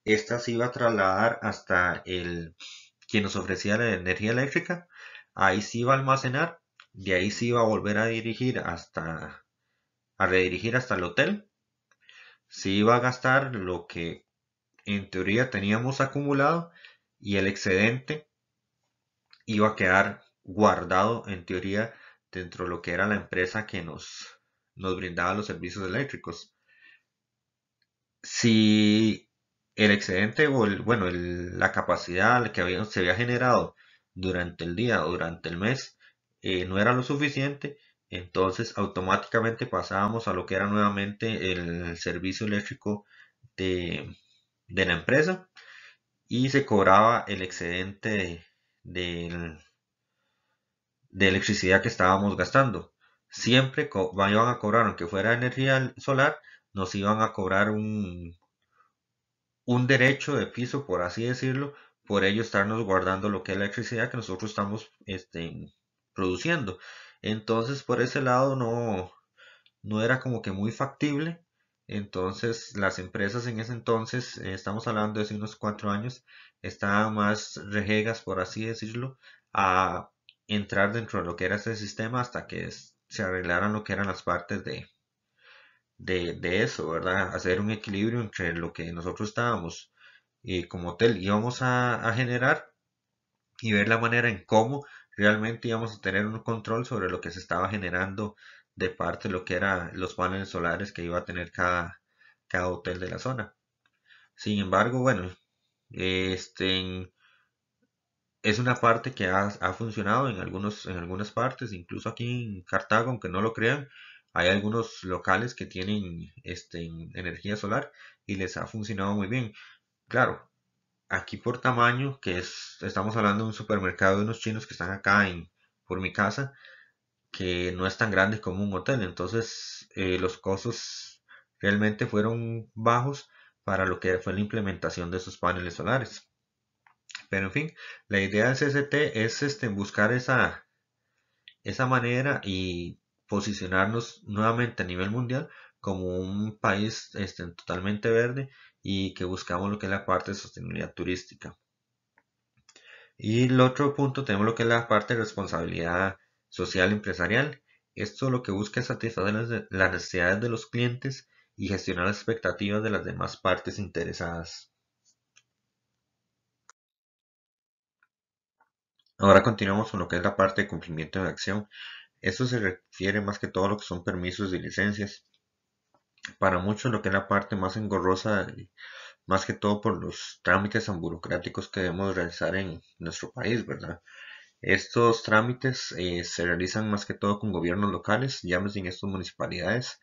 esta se iba a trasladar hasta el que nos ofrecía la energía eléctrica, ahí se iba a almacenar, de ahí se iba a volver a dirigir hasta, a redirigir hasta el hotel, se iba a gastar lo que en teoría teníamos acumulado y el excedente iba a quedar guardado en teoría dentro de lo que era la empresa que nos, nos brindaba los servicios eléctricos. Si el excedente o bueno, la capacidad que había, se había generado durante el día, o durante el mes, eh, no era lo suficiente, entonces automáticamente pasábamos a lo que era nuevamente el servicio eléctrico de, de la empresa y se cobraba el excedente de electricidad que estábamos gastando. Siempre iban a cobrar, aunque fuera energía solar, nos iban a cobrar un, un derecho de piso, por así decirlo, por ello estarnos guardando lo que es la electricidad que nosotros estamos este, produciendo. Entonces, por ese lado, no, no era como que muy factible entonces, las empresas en ese entonces, eh, estamos hablando de hace unos cuatro años, estaban más rejegas, por así decirlo, a entrar dentro de lo que era ese sistema hasta que se arreglaran lo que eran las partes de, de, eso, ¿verdad? Hacer un equilibrio entre lo que nosotros estábamos y eh, como hotel íbamos a, a generar y ver la manera en cómo realmente íbamos a tener un control sobre lo que se estaba generando de parte lo que eran los paneles solares que iba a tener cada, cada hotel de la zona. Sin embargo, bueno, este, es una parte que ha, funcionado en, algunos, en algunas partes, incluso aquí en Cartago, aunque no lo crean, hay algunos locales que tienen este, energía solar y les ha funcionado muy bien. Claro, aquí por tamaño, que es, estamos hablando de un supermercado de unos chinos que están acá en, por mi casa, que no es tan grande como un hotel. Entonces eh, los costos realmente fueron bajos para lo que fue la implementación de esos paneles solares. Pero en fin, la idea del CCT es este, buscar esa, esa manera y posicionarnos nuevamente a nivel mundial como un país este, totalmente verde y que buscamos lo que es la parte de sostenibilidad turística. Y el otro punto tenemos lo que es la parte de responsabilidad social empresarial. Esto lo que busca es satisfacer las, necesidades de los clientes y gestionar las expectativas de las demás partes interesadas. Ahora continuamos con lo que es la parte de cumplimiento de acción. Esto se refiere más que todo a lo que son permisos y licencias. Para muchos lo que es la parte más engorrosa, más que todo por los trámites tan burocráticos que debemos realizar en nuestro país, ¿verdad? Estos trámites eh, se realizan más que todo con gobiernos locales, llámese en estas municipalidades.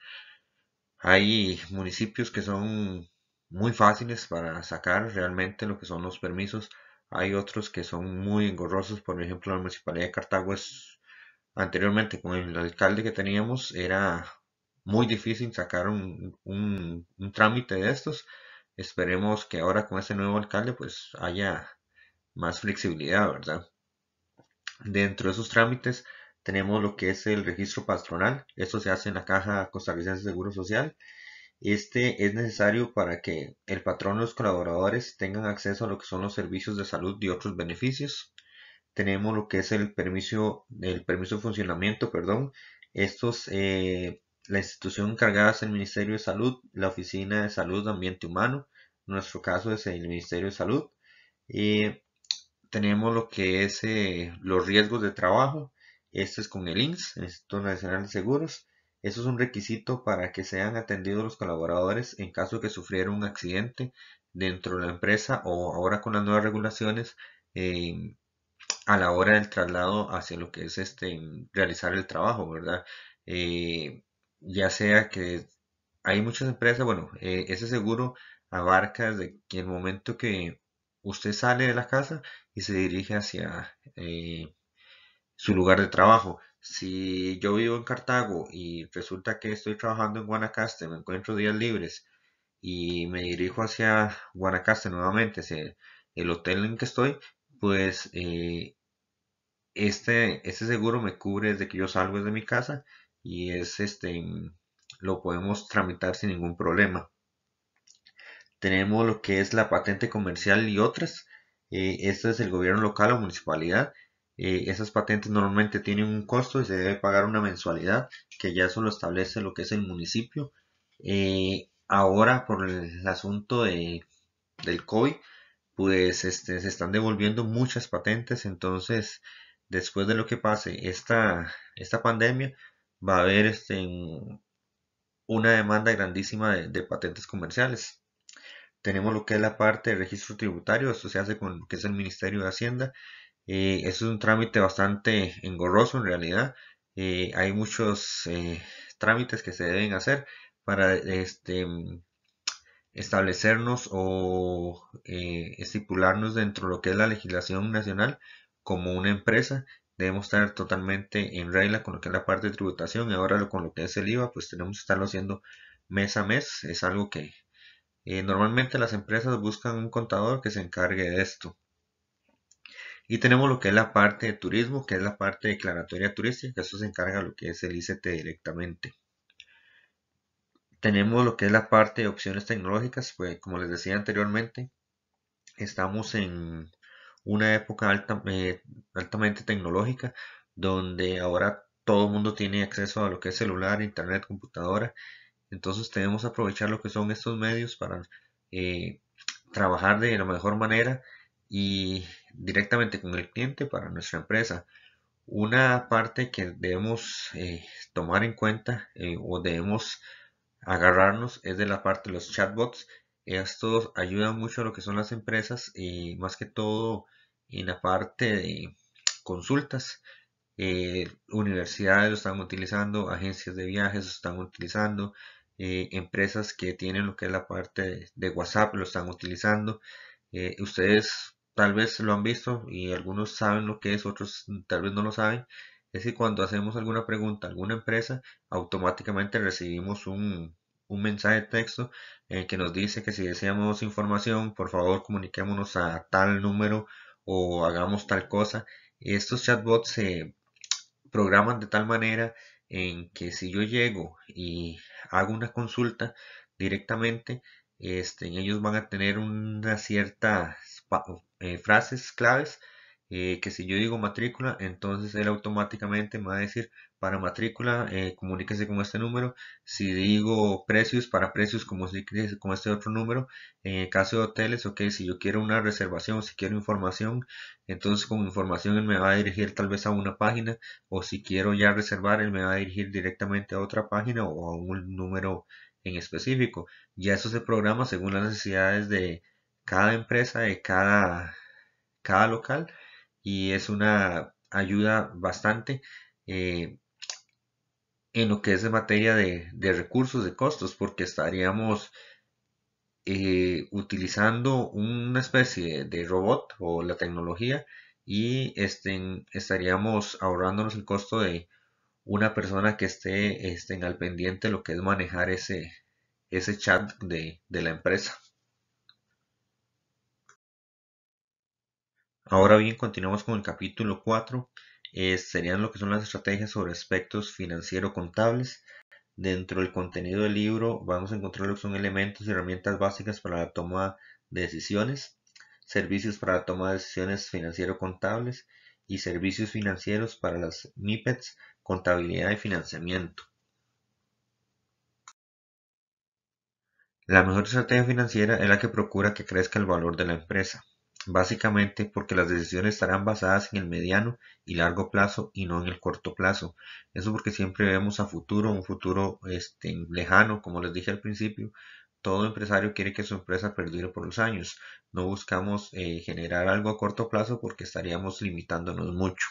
Hay municipios que son muy fáciles para sacar realmente lo que son los permisos. Hay otros que son muy engorrosos, por ejemplo, la municipalidad de Cartago es anteriormente con el alcalde que teníamos era muy difícil sacar un, trámite de estos. Esperemos que ahora con este nuevo alcalde pues haya más flexibilidad, ¿verdad? Dentro de esos trámites tenemos lo que es el registro patronal. Esto se hace en la Caja Costarricense de Seguro Social. Este es necesario para que el patrón y los colaboradores tengan acceso a lo que son los servicios de salud y otros beneficios. Tenemos lo que es el permiso, el permiso de funcionamiento, perdón. Estos, eh, la institución encargada es el Ministerio de Salud, la Oficina de Salud Ambiente Humano. En nuestro caso es el Ministerio de Salud. Eh, tenemos lo que es eh, los riesgos de trabajo. Esto es con el INSS, el Instituto Nacional de Seguros. Eso es un requisito para que sean atendidos los colaboradores en caso de que sufrieran un accidente dentro de la empresa o ahora con las nuevas regulaciones eh, a la hora del traslado hacia lo que es este realizar el trabajo, ¿verdad? Eh, ya sea que hay muchas empresas, bueno, ese seguro abarca desde que el momento que Usted sale de la casa y se dirige hacia eh, su lugar de trabajo. Si yo vivo en Cartago y resulta que estoy trabajando en Guanacaste, me encuentro días libres y me dirijo hacia Guanacaste nuevamente, el hotel en que estoy, pues eh, este, este seguro me cubre desde que yo salgo de mi casa y es este lo podemos tramitar sin ningún problema tenemos lo que es la patente comercial y otras. Eh, esto es el gobierno local o municipalidad. Eh, esas patentes normalmente tienen un costo y se debe pagar una mensualidad, que ya solo establece lo que es el municipio. Eh, ahora, por el asunto de, del COVID, pues este, se están devolviendo muchas patentes, entonces después de lo que pase esta, esta pandemia, va a haber este, una demanda grandísima de patentes comerciales tenemos lo que es la parte de registro tributario, esto se hace con lo que es el Ministerio de Hacienda. Eh, es un trámite bastante engorroso en realidad. Eh, hay muchos eh, trámites que se deben hacer para este, mm, establecernos o eh, estipularnos dentro de lo que es la legislación nacional como una empresa. Debemos estar totalmente en regla con lo que es la parte de tributación y ahora con lo que es el IVA, pues tenemos que estarlo haciendo mes a mes. Es algo que eh, normalmente las empresas buscan un contador que se encargue de esto. Y tenemos lo que es la parte de turismo, que es la parte de declaratoria turística, que eso se encarga de lo que es el ICT directamente. Tenemos lo que es la parte de opciones tecnológicas, pues como les decía anteriormente, estamos en una época eh, altamente tecnológica, donde ahora todo el mundo tiene acceso a lo que es celular, internet, computadora, entonces tenemos aprovechar lo que son estos medios para eh, trabajar de la mejor manera y directamente con el cliente para nuestra empresa. Una parte que debemos eh, tomar en cuenta eh, o debemos agarrarnos es de la parte de los chatbots. Estos ayudan mucho a lo que son las empresas y más que todo en la parte de consultas. universidades lo están utilizando, agencias de viajes lo están utilizando, eh, empresas que tienen lo que es la parte de, WhatsApp, lo están utilizando. Eh, ustedes tal vez lo han visto y algunos saben lo que es, otros tal vez no lo saben. Es que cuando hacemos alguna pregunta a alguna empresa, automáticamente recibimos un, mensaje de texto que nos dice que si deseamos información, por favor comuniquémonos a tal número o hagamos tal cosa. Estos chatbots se programan de tal manera en que si yo llego y hago una consulta directamente, este, ellos van a tener unas ciertas eh, frases claves eh, que si yo digo matrícula, entonces él automáticamente me va a decir para matrícula, eh, comuníquese con este número. Si digo precios, para precios, como si con este otro número. En el caso de hoteles, ok, si yo quiero una reservación, si quiero información, entonces con información él me va a dirigir tal vez a una página, o si quiero ya reservar, él me va a dirigir directamente a otra página o a un número en específico. Ya eso se programa según las necesidades de cada empresa, de cada, cada local y es una ayuda bastante eh, en lo que es de materia de, recursos, de costos, porque estaríamos eh, utilizando una especie de, robot o la tecnología y estaríamos ahorrándonos el costo de una persona que esté, en al pendiente lo que es manejar ese, ese chat de la empresa. Ahora bien, continuamos con el capítulo 4. Eh, serían lo que son las estrategias sobre aspectos financiero-contables. Dentro del contenido del libro vamos a encontrar lo que son elementos y herramientas básicas para la toma de decisiones, servicios para la toma de decisiones financiero-contables y servicios financieros para las MIPETS contabilidad y financiamiento. La mejor estrategia financiera es la que procura que crezca el valor de la empresa básicamente porque las decisiones estarán basadas en el mediano y largo plazo y no en el corto plazo. Eso porque siempre vemos a futuro, un futuro este, lejano, como les dije al principio. Todo empresario quiere que su empresa perdure por los años. No buscamos eh, generar algo a corto plazo porque estaríamos limitándonos mucho.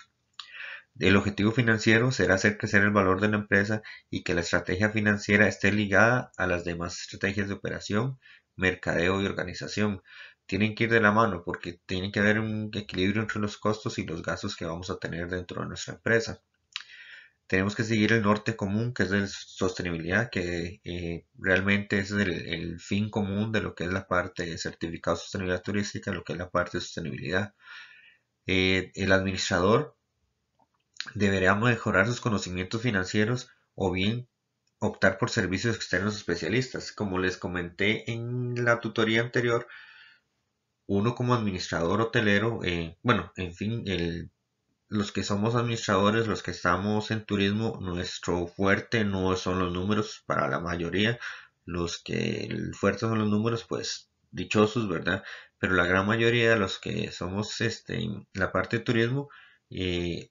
El objetivo financiero será hacer crecer el valor de la empresa y que la estrategia financiera esté ligada a las demás estrategias de operación, mercadeo y organización tienen que ir de la mano porque tiene que haber un equilibrio entre los costos y los gastos que vamos a tener dentro de nuestra empresa. Tenemos que seguir el norte común, que es de sostenibilidad, que eh, realmente es el, fin común de lo que es la parte de certificado de sostenibilidad turística, lo que es la parte de sostenibilidad. Eh, el administrador deberá mejorar sus conocimientos financieros o bien optar por servicios externos especialistas. Como les comenté en la tutoría anterior, uno como administrador hotelero, eh, bueno, en fin, los que somos administradores, los que estamos en turismo, nuestro fuerte no son los números para la mayoría. Los que el fuerte son los números, pues dichosos, ¿verdad? Pero la gran mayoría de los que somos este, la parte de turismo, eh,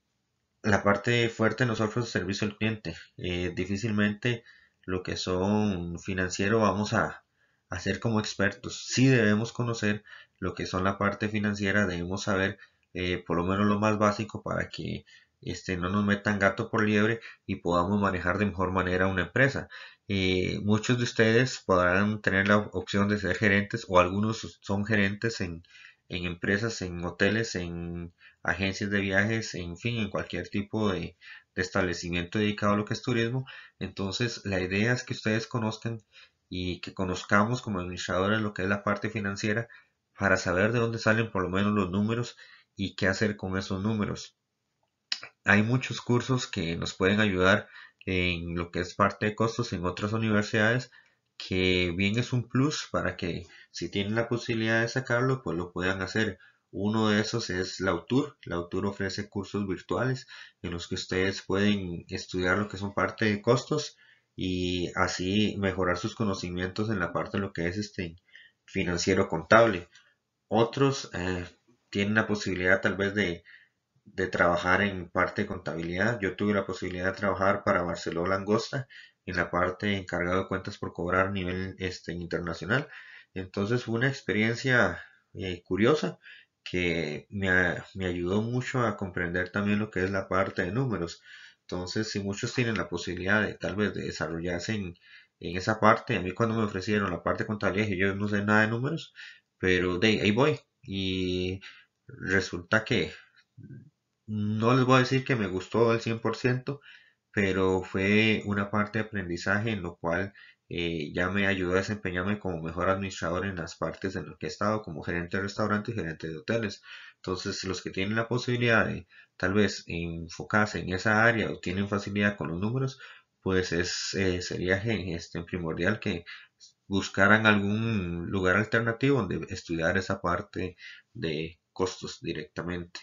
la parte fuerte nosotros es servicio al cliente. Eh, difícilmente lo que son financieros vamos a, hacer como expertos. Sí debemos conocer, lo que son la parte financiera, debemos saber eh, por lo menos lo más básico para que este, no nos metan gato por liebre y podamos manejar de mejor manera una empresa. Eh, muchos de ustedes podrán tener la opción de ser gerentes o algunos son gerentes en, empresas, en hoteles, en agencias de viajes, en fin, en cualquier tipo de, de establecimiento dedicado a lo que es turismo. Entonces, la idea es que ustedes conozcan y que conozcamos como administradores lo que es la parte financiera para saber de dónde salen por lo menos los números y qué hacer con esos números. Hay muchos cursos que nos pueden ayudar en lo que es parte de costos en otras universidades, que bien es un plus para que si tienen la posibilidad de sacarlo, pues lo puedan hacer. Uno de esos es la UTUR. La ofrece cursos virtuales en los que ustedes pueden estudiar lo que son parte de costos y así mejorar sus conocimientos en la parte de lo que es este financiero contable. Otros eh, tienen la posibilidad tal vez de, trabajar en parte de contabilidad. Yo tuve la posibilidad de trabajar para Barceló Langosta en la parte encargado de cuentas por cobrar a nivel este, internacional. Entonces fue una experiencia eh, curiosa que me, ayudó mucho a comprender también lo que es la parte de números. Entonces, si muchos tienen la posibilidad de tal vez de desarrollarse en, esa parte, a mí cuando me ofrecieron la parte de contabilidad, yo no sé nada de números, pero de ahí voy. Y resulta que no les voy a decir que me gustó al 100%, pero fue una parte de aprendizaje en lo cual eh, ya me ayudó a desempeñarme como mejor administrador en las partes en las que he estado, como gerente de restaurante y gerente de hoteles. Entonces, los que tienen la posibilidad de tal vez enfocarse en esa área o tienen facilidad con los números, pues es, eh, sería este, primordial que buscaran algún lugar alternativo donde estudiar esa parte de costos directamente.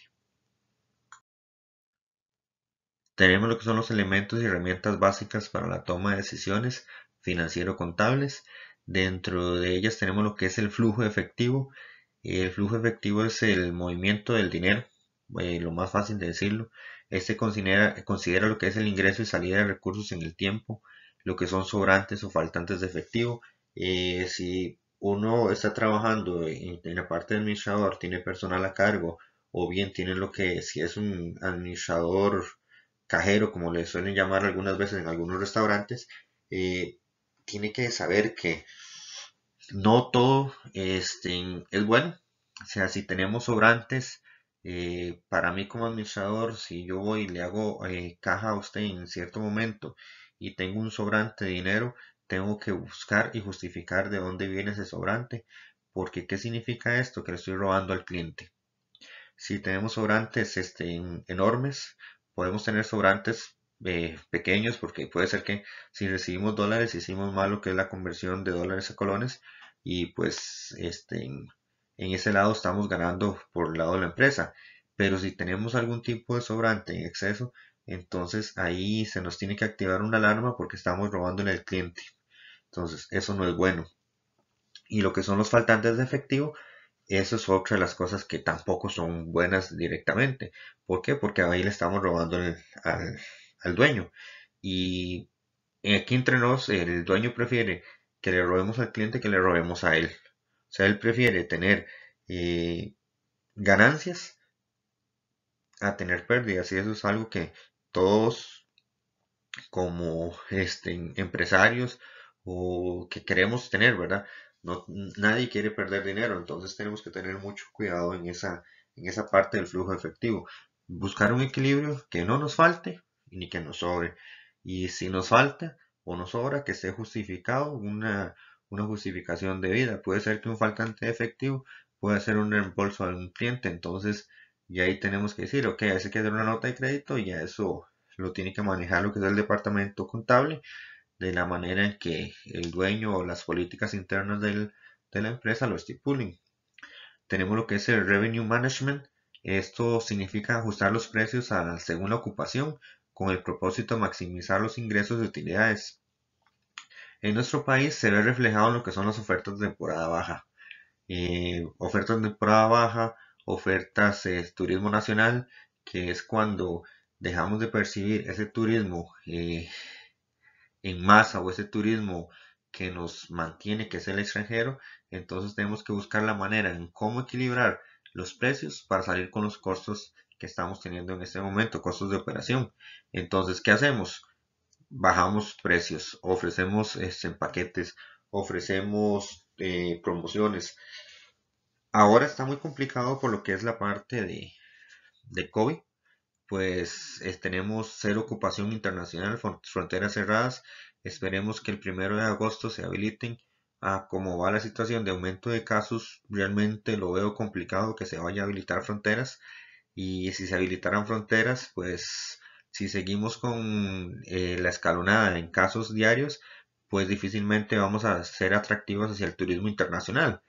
Tenemos lo que son los elementos y herramientas básicas para la toma de decisiones financiero-contables. Dentro de ellas tenemos lo que es el flujo efectivo. El flujo efectivo es el movimiento del dinero, eh, lo más fácil de decirlo. Este considera lo que es el ingreso y salida de recursos en el tiempo, lo que son sobrantes o faltantes de efectivo eh, si uno está trabajando en, la parte de administrador, tiene personal a cargo, o bien tiene lo que, si es un administrador cajero, como le suelen llamar algunas veces en algunos restaurantes, eh, tiene que saber que no todo este, es bueno. O sea, si tenemos sobrantes, eh, para mí como administrador, si yo voy y le hago caja a usted en cierto momento y tengo un sobrante de dinero, tengo que buscar y justificar de dónde viene ese sobrante, porque ¿qué significa esto? Que le estoy robando al cliente. Si tenemos sobrantes este, enormes, podemos tener sobrantes eh, pequeños, porque puede ser que si recibimos dólares, hicimos mal lo que es la conversión de dólares a colones, y pues este, en, ese lado estamos ganando por el lado de la empresa. Pero si tenemos algún tipo de sobrante en exceso, entonces ahí se nos tiene que activar una alarma porque estamos robando en el cliente. Entonces, eso no es bueno. Y lo que son los faltantes de efectivo, eso es otra de las cosas que tampoco son buenas directamente. ¿Por qué? Porque ahí le estamos robando al, dueño. Y aquí entre nos, el dueño prefiere que le robemos al cliente que le robemos a él. O sea, él prefiere tener eh, ganancias a tener pérdidas. Y eso es algo que todos como este, empresarios o que queremos tener, ¿verdad? No, nadie quiere perder dinero, entonces tenemos que tener mucho cuidado en esa, en esa parte del flujo efectivo. Buscar un equilibrio que no nos falte ni que nos sobre. Y si nos falta o nos sobra, que esté justificado una, justificación debida. Puede ser que un faltante efectivo puede ser un reembolso a un cliente. Entonces, y ahí tenemos que decir, ok, hay que hacer una nota de crédito y a eso lo tiene que manejar lo que es el departamento contable de la manera en que el dueño o las políticas internas de la empresa lo estipulen. Tenemos lo que es el revenue management. Esto significa ajustar los precios a, según la ocupación con el propósito de maximizar los ingresos de utilidades. En nuestro país se ve reflejado en lo que son las ofertas de temporada baja. Eh, ofertas de temporada baja, ofertas de eh, turismo nacional, que es cuando dejamos de percibir ese turismo eh, en masa o ese turismo que nos mantiene, que es el extranjero, entonces tenemos que buscar la manera en cómo equilibrar los precios para salir con los costos que estamos teniendo en este momento, costos de operación. Entonces, ¿qué hacemos? Bajamos precios, ofrecemos este, paquetes, ofrecemos eh, promociones. Ahora está muy complicado por lo que es la parte de, de COVID, pues tenemos cero ocupación internacional, fronteras cerradas. Esperemos que el primero de agosto se habiliten. Ah, como va la situación de aumento de casos, realmente lo veo complicado que se vaya a habilitar fronteras. Y si se habilitaran fronteras, pues si seguimos con eh, la escalonada en casos diarios, pues difícilmente vamos a ser atractivos hacia el turismo internacional.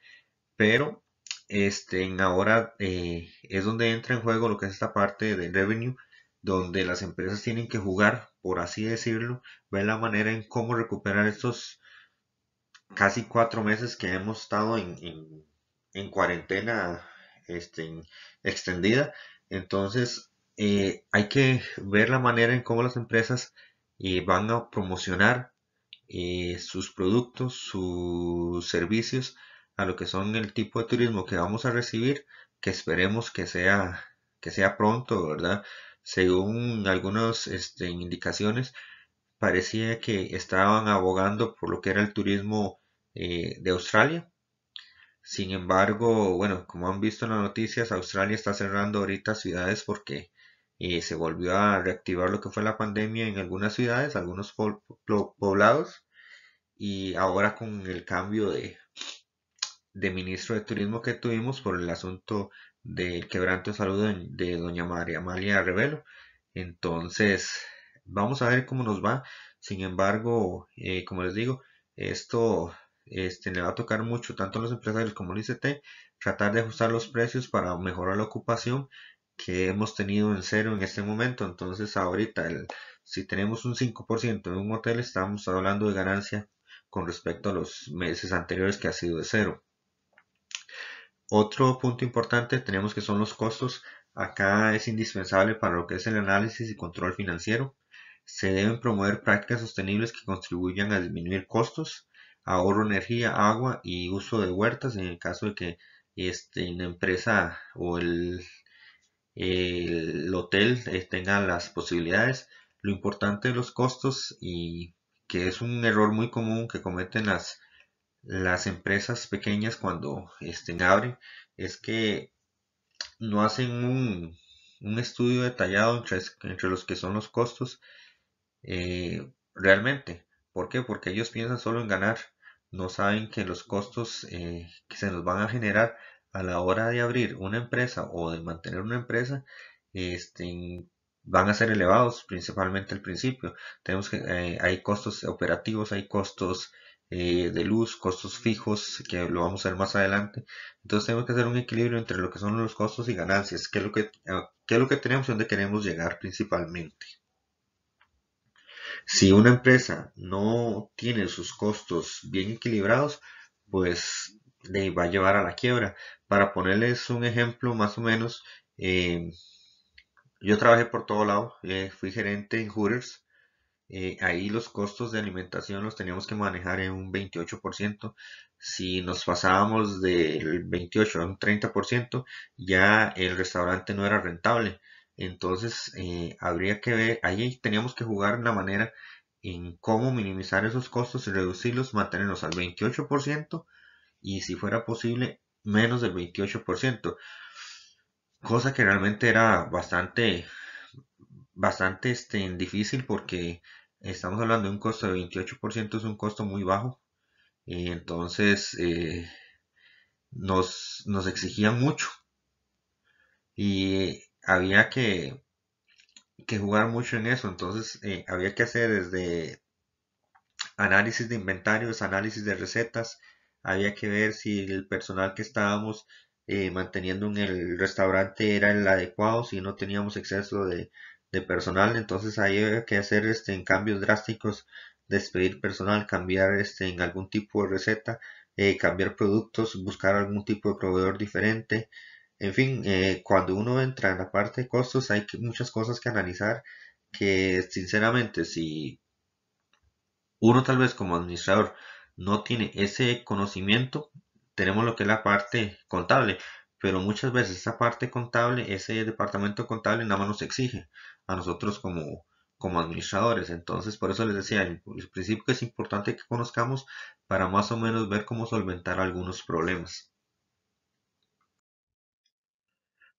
Pero este, ahora eh, es donde entra en juego lo que es esta parte del revenue, donde las empresas tienen que jugar, por así decirlo, ver la manera en cómo recuperar estos casi cuatro meses que hemos estado en, en, cuarentena este, extendida. Entonces, eh, hay que ver la manera en cómo las empresas eh, van a promocionar sus productos, sus servicios a lo que son el tipo de turismo que vamos a recibir, que esperemos que sea, que sea pronto, ¿verdad? Según algunas este, indicaciones, parecía que estaban abogando por lo que era el turismo eh, de Australia. Sin embargo, bueno, como han visto en las noticias, Australia está cerrando ahorita ciudades porque eh, se volvió a reactivar lo que fue la pandemia en algunas ciudades, algunos poblados, y ahora con el cambio de, de ministro de Turismo que tuvimos por el asunto del quebranto de salud de doña María Amalia Revelo. Entonces, vamos a ver cómo nos va. Sin embargo, eh, como les digo, esto este, le va a tocar mucho tanto a los empresarios como al ICT tratar de ajustar los precios para mejorar la ocupación que hemos tenido en cero en este momento. Entonces, ahorita, el, si tenemos un 5% en un hotel, estamos hablando de ganancia con respecto a los meses anteriores que ha sido de cero. Otro punto importante tenemos que son los costos. Acá es indispensable para lo que es el análisis y control financiero. Se deben promover prácticas sostenibles que contribuyan a disminuir costos, ahorro energía, agua y uso de huertas en el caso de que este, la empresa o el, hotel eh, tenga las posibilidades. Lo importante de los costos y que es un error muy común que cometen las las empresas pequeñas cuando este, abren es que no hacen un, estudio detallado entre, entre, los que son los costos eh, realmente. ¿Por qué? Porque ellos piensan solo en ganar. No saben que los costos eh, que se nos van a generar a la hora de abrir una empresa o de mantener una empresa este, van a ser elevados, principalmente al principio. Tenemos que, eh, hay costos operativos, hay costos eh, de luz, costos fijos, que lo vamos a ver más adelante. Entonces tenemos que hacer un equilibrio entre lo que son los costos y ganancias, qué es lo eh, que, es lo que tenemos y queremos llegar principalmente. Si una empresa no tiene sus costos bien equilibrados, pues le va a llevar a la quiebra. Para ponerles un ejemplo más o menos, eh, yo trabajé por todo lado, fui gerente en Hooters, eh, ahí los costos de alimentación los teníamos que manejar en un 28%. Si nos pasábamos del 28 a un 30%, ya el restaurante no era rentable. Entonces, eh, habría que ver, ahí teníamos que jugar la manera en cómo minimizar esos costos y reducirlos, mantenernos al 28% y si fuera posible, menos del 28%. Cosa que realmente era bastante, bastante este, difícil porque Estamos hablando de un costo de 28%, es un costo muy bajo. Y entonces, eh, nos, nos exigían mucho. Y había que, que jugar mucho en eso. Entonces, eh, había que hacer desde análisis de inventarios, análisis de recetas. Había que ver si el personal que estábamos eh, manteniendo en el restaurante era el adecuado, si no teníamos exceso de, de personal, entonces hay que hacer este, en cambios drásticos, despedir personal, cambiar este, en algún tipo de receta, eh, cambiar productos, buscar algún tipo de proveedor diferente. En fin, eh, cuando uno entra en la parte de costos hay que, muchas cosas que analizar que sinceramente si uno tal vez como administrador no tiene ese conocimiento, tenemos lo que es la parte contable, pero muchas veces esa parte contable, ese departamento contable nada más nos exige a nosotros como, como administradores. Entonces, por eso les decía, el, principio que es importante que conozcamos para más o menos ver cómo solventar algunos problemas.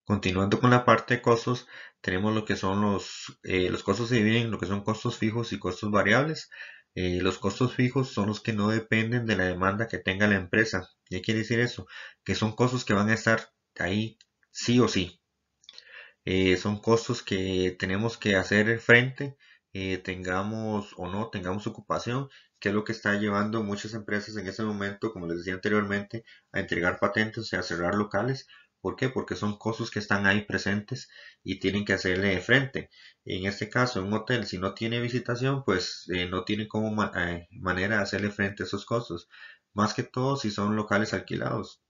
Continuando con la parte de costos, tenemos lo que son los, eh, los costos se dividen lo que son costos fijos y costos variables. Eh, los costos fijos son los que no dependen de la demanda que tenga la empresa. ¿Qué quiere decir eso? Que son costos que van a estar ahí sí o sí. Eh, son costos que tenemos que hacer frente, eh, tengamos o no tengamos ocupación, que es lo que está llevando muchas empresas en este momento, como les decía anteriormente, a entregar patentes, y a cerrar locales, ¿Por qué? Porque son costos que están ahí presentes y tienen que hacerle frente. En este caso, un hotel, si no tiene visitación, pues eh, no tiene como eh, manera de hacerle frente a esos costos. Más que todo si son locales alquilados.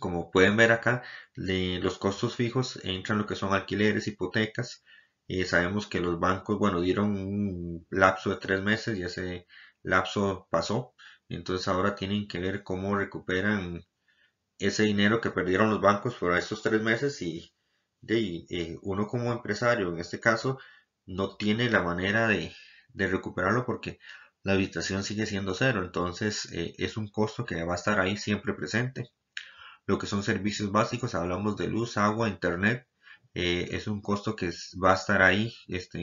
Como pueden ver acá, los costos fijos entran lo que son alquileres, hipotecas. Eh, sabemos que los bancos, bueno, dieron un lapso de tres meses y ese lapso pasó. Entonces ahora tienen que ver cómo recuperan ese dinero que perdieron los bancos por estos tres meses y, eh, uno como empresario en este caso no tiene la manera de, recuperarlo porque la habitación sigue siendo cero, entonces eh, es un costo que va a estar ahí siempre presente. Lo que son servicios básicos, hablamos de luz, agua, internet, eh, es un costo que va a estar ahí este,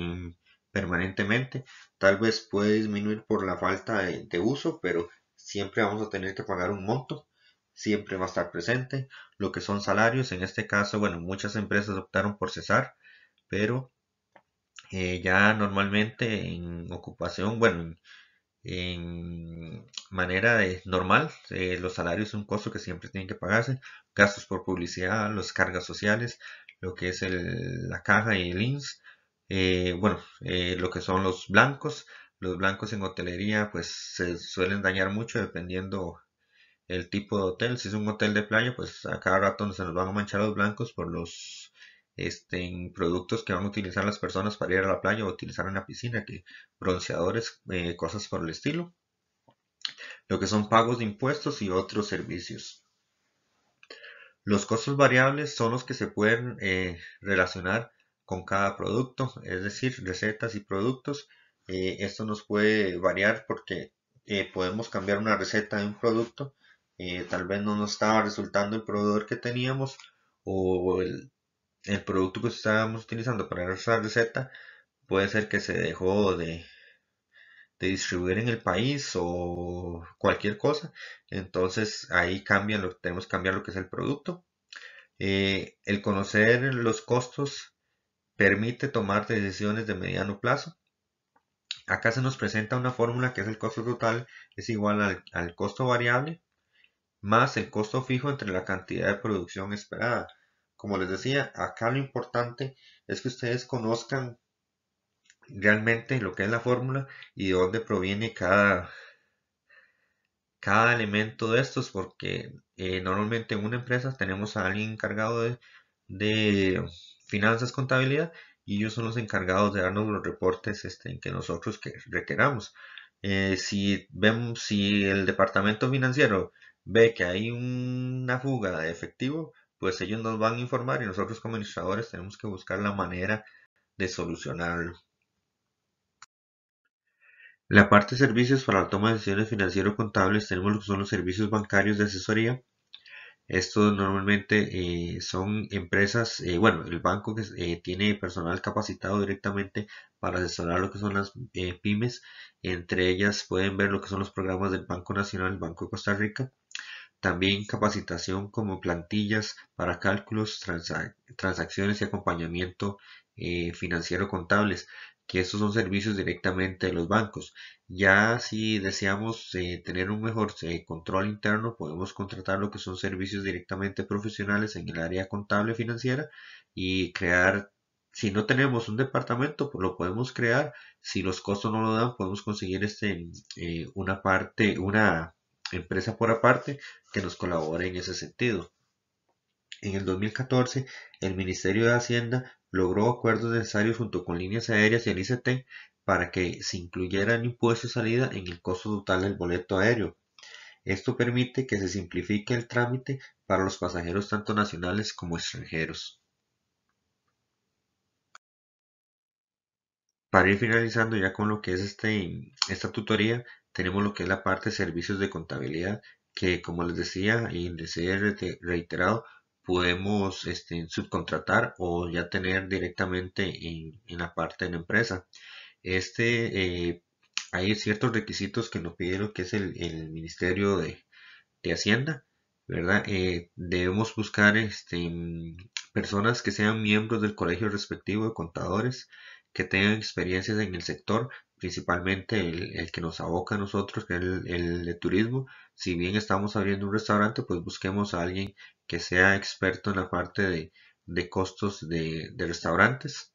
permanentemente. Tal vez puede disminuir por la falta de uso, pero siempre vamos a tener que pagar un monto siempre va a estar presente. Lo que son salarios, en este caso, bueno, muchas empresas optaron por cesar, pero eh, ya normalmente en ocupación, bueno, en, manera normal, eh, los salarios son un costo que siempre tienen que pagarse, gastos por publicidad, las cargas sociales, lo que es el, la caja y el INS, eh, bueno, lo que son los blancos, los blancos en hotelería pues se suelen dañar mucho dependiendo el tipo de hotel. Si es un hotel de playa, pues a cada rato se nos van a manchar los blancos por los este, productos que van a utilizar las personas para ir a la playa o utilizar en la piscina, que bronceadores, eh, cosas por el estilo. Lo que son pagos de impuestos y otros servicios. Los costos variables son los que se pueden eh, relacionar con cada producto, es decir, recetas y productos. Eh, esto nos puede variar porque podemos cambiar una receta de un producto eh, tal vez no nos estaba resultando el proveedor que teníamos o el, producto que estábamos utilizando para esa receta puede ser que se dejó de, distribuir en el país o cualquier cosa. Entonces ahí lo, tenemos que cambiar lo que es el producto. Eh, el conocer los costos permite tomar decisiones de mediano plazo. Acá se nos presenta una fórmula que es el costo total es igual al costo variable más el costo fijo entre la cantidad de producción esperada. Como les decía, acá lo importante es que ustedes conozcan realmente lo que es la fórmula y de dónde proviene cada, cada elemento de estos, porque eh, normalmente en una empresa tenemos a alguien encargado de, finanzas, contabilidad, y ellos son los encargados de darnos los reportes este, que nosotros que requeramos. Eh, si vemos si el departamento financiero ve que hay una fuga de efectivo, pues ellos nos van a informar y nosotros como administradores tenemos que buscar la manera de solucionarlo. La parte de servicios para la toma de decisiones o contables tenemos lo que son los servicios bancarios de asesoría. Estos normalmente eh, son empresas, eh, bueno, el banco que eh, tiene personal capacitado directamente para asesorar lo que son las pymes. Entre ellas pueden ver lo que son los programas del Banco Nacional, el Banco de Costa Rica, también capacitación como plantillas para cálculos, transacciones y acompañamiento eh, financiero contables, que estos son servicios directamente de los bancos. Ya si deseamos eh, tener un mejor eh, control interno, podemos contratar lo que son servicios directamente profesionales en el área contable financiera y crear si no tenemos un departamento, pues lo podemos crear. Si los costos no lo dan, podemos conseguir este, una parte, una Empresa por aparte que nos colabore en ese sentido. En el 2014, el Ministerio de Hacienda logró acuerdos necesarios junto con líneas aéreas y el ICT para que se incluyeran impuestos de salida en el costo total del boleto aéreo. Esto permite que se simplifique el trámite para los pasajeros tanto nacionales como extranjeros. Para ir finalizando ya con lo que es este, esta tutoría, tenemos lo que es la parte de servicios de contabilidad, que como les decía y les he reiterado, podemos este, subcontratar o ya tener directamente en, la parte de la empresa. Este, eh, hay ciertos requisitos que nos pidieron que es el, Ministerio de, Hacienda, ¿verdad? Eh, debemos buscar este, personas que sean miembros del colegio respectivo de contadores, que tengan experiencias en el sector, principalmente el, que nos aboca a nosotros, que es el, de turismo. Si bien estamos abriendo un restaurante, pues busquemos a alguien que sea experto en la parte de, costos de, restaurantes.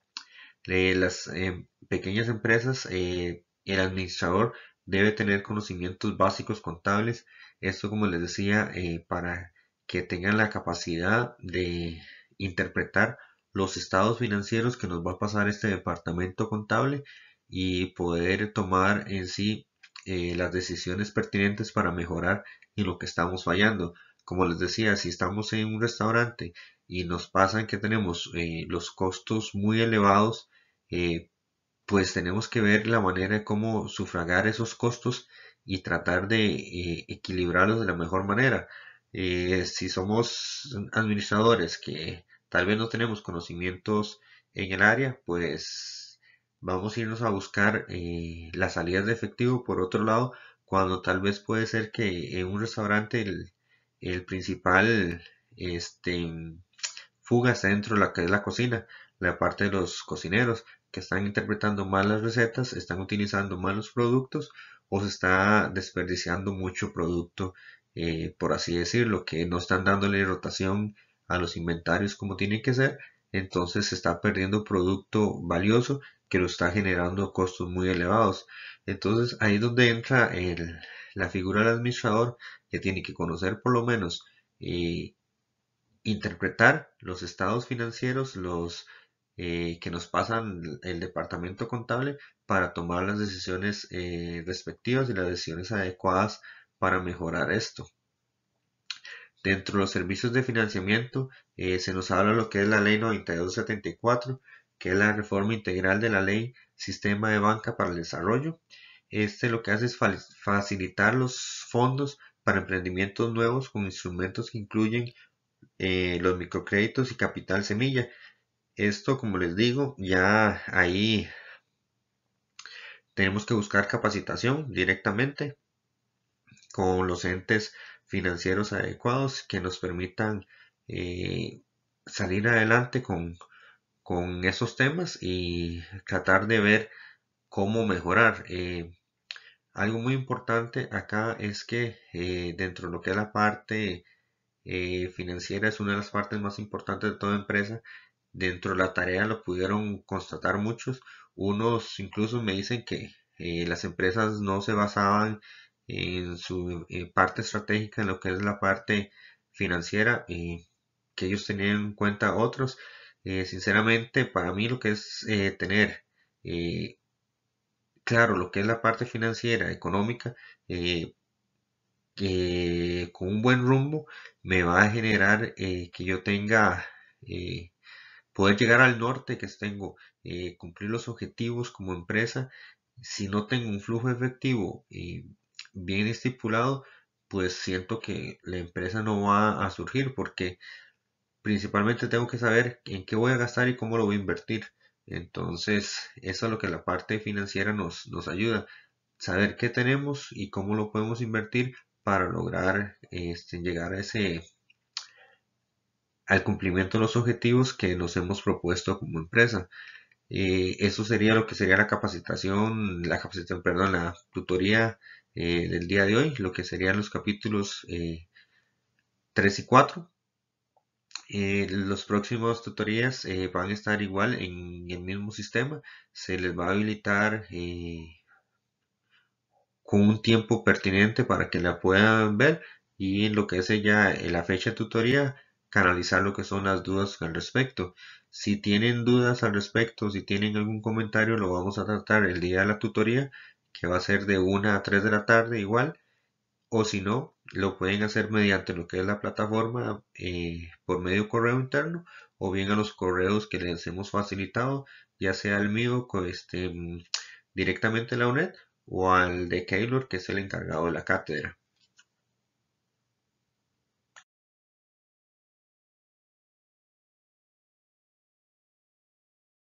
De eh, las eh, pequeñas empresas, eh, el administrador debe tener conocimientos básicos contables. Esto, como les decía, para que tengan la capacidad de interpretar los estados financieros que nos va a pasar este departamento contable y poder tomar en sí eh, las decisiones pertinentes para mejorar en lo que estamos fallando. Como les decía, si estamos en un restaurante y nos pasan que tenemos eh, los costos muy elevados, eh, pues tenemos que ver la manera de cómo sufragar esos costos y tratar de equilibrarlos de la mejor manera. si somos administradores que tal vez no tenemos conocimientos en el área, pues vamos a irnos a buscar eh, las salidas de efectivo por otro lado, cuando tal vez puede ser que en un restaurante el, principal este, fuga está dentro de la que es la cocina, la parte de los cocineros que están interpretando mal las recetas, están utilizando malos productos o se está desperdiciando mucho producto, eh, por así decirlo, que no están dándole rotación a los inventarios como tienen que ser, entonces se está perdiendo producto valioso que lo está generando costos muy elevados. Entonces ahí es donde entra la figura del administrador que tiene que conocer por lo menos y eh, interpretar los estados financieros, los eh, que nos pasan el departamento contable para tomar las decisiones eh, respectivas y las decisiones adecuadas para mejorar esto. Dentro de los servicios de financiamiento se nos habla lo que es la ley 9274, que es la reforma integral de la ley Sistema de Banca para el Desarrollo. Este lo que hace es facilitar los fondos para emprendimientos nuevos con instrumentos que incluyen eh, los microcréditos y capital semilla. Esto, como les digo, ya ahí tenemos que buscar capacitación directamente con los entes financieros adecuados que nos permitan eh, salir adelante con, con esos temas y tratar de ver cómo mejorar. Eh, algo muy importante acá es que eh, dentro de lo que es la parte eh, financiera es una de las partes más importantes de toda empresa. Dentro de la tarea lo pudieron constatar muchos. Unos incluso me dicen que las empresas no se basaban en su parte estratégica, en lo que es la parte financiera, y que ellos tenían en cuenta otros. Eh, sinceramente, para mí lo que es eh, tener eh, claro lo que es la parte financiera, económica, con un buen rumbo, me va a generar que yo tenga, poder llegar al norte que tengo, cumplir los objetivos como empresa. Si no tengo un flujo efectivo bien estipulado, pues siento que la empresa no va a surgir porque principalmente tengo que saber en qué voy a gastar y cómo lo voy a invertir. Entonces, eso es lo que la parte financiera nos, ayuda. Saber qué tenemos y cómo lo podemos invertir para lograr este, llegar a ese al cumplimiento de los objetivos que nos hemos propuesto como empresa. Eh, eso sería lo que sería la capacitación, la capacitación, perdón, la tutoría eh, del día de hoy, lo que serían los capítulos 3 eh, y 4 eh, los próximos tutorías eh, van a estar igual en el mismo sistema. Se les va a habilitar eh, con un tiempo pertinente para que la puedan ver y en lo que es ya la fecha de tutoría canalizar lo que son las dudas al respecto. Si tienen dudas al respecto, si tienen algún comentario, lo vamos a tratar el día de la tutoría, que va a ser de 1 a 3 de la tarde igual o si no, lo pueden hacer mediante lo que es la plataforma eh, por medio correo interno o bien a los correos que les hemos facilitado, ya sea el mío este, directamente a la UNED o al de Keylor, que es el encargado de la cátedra.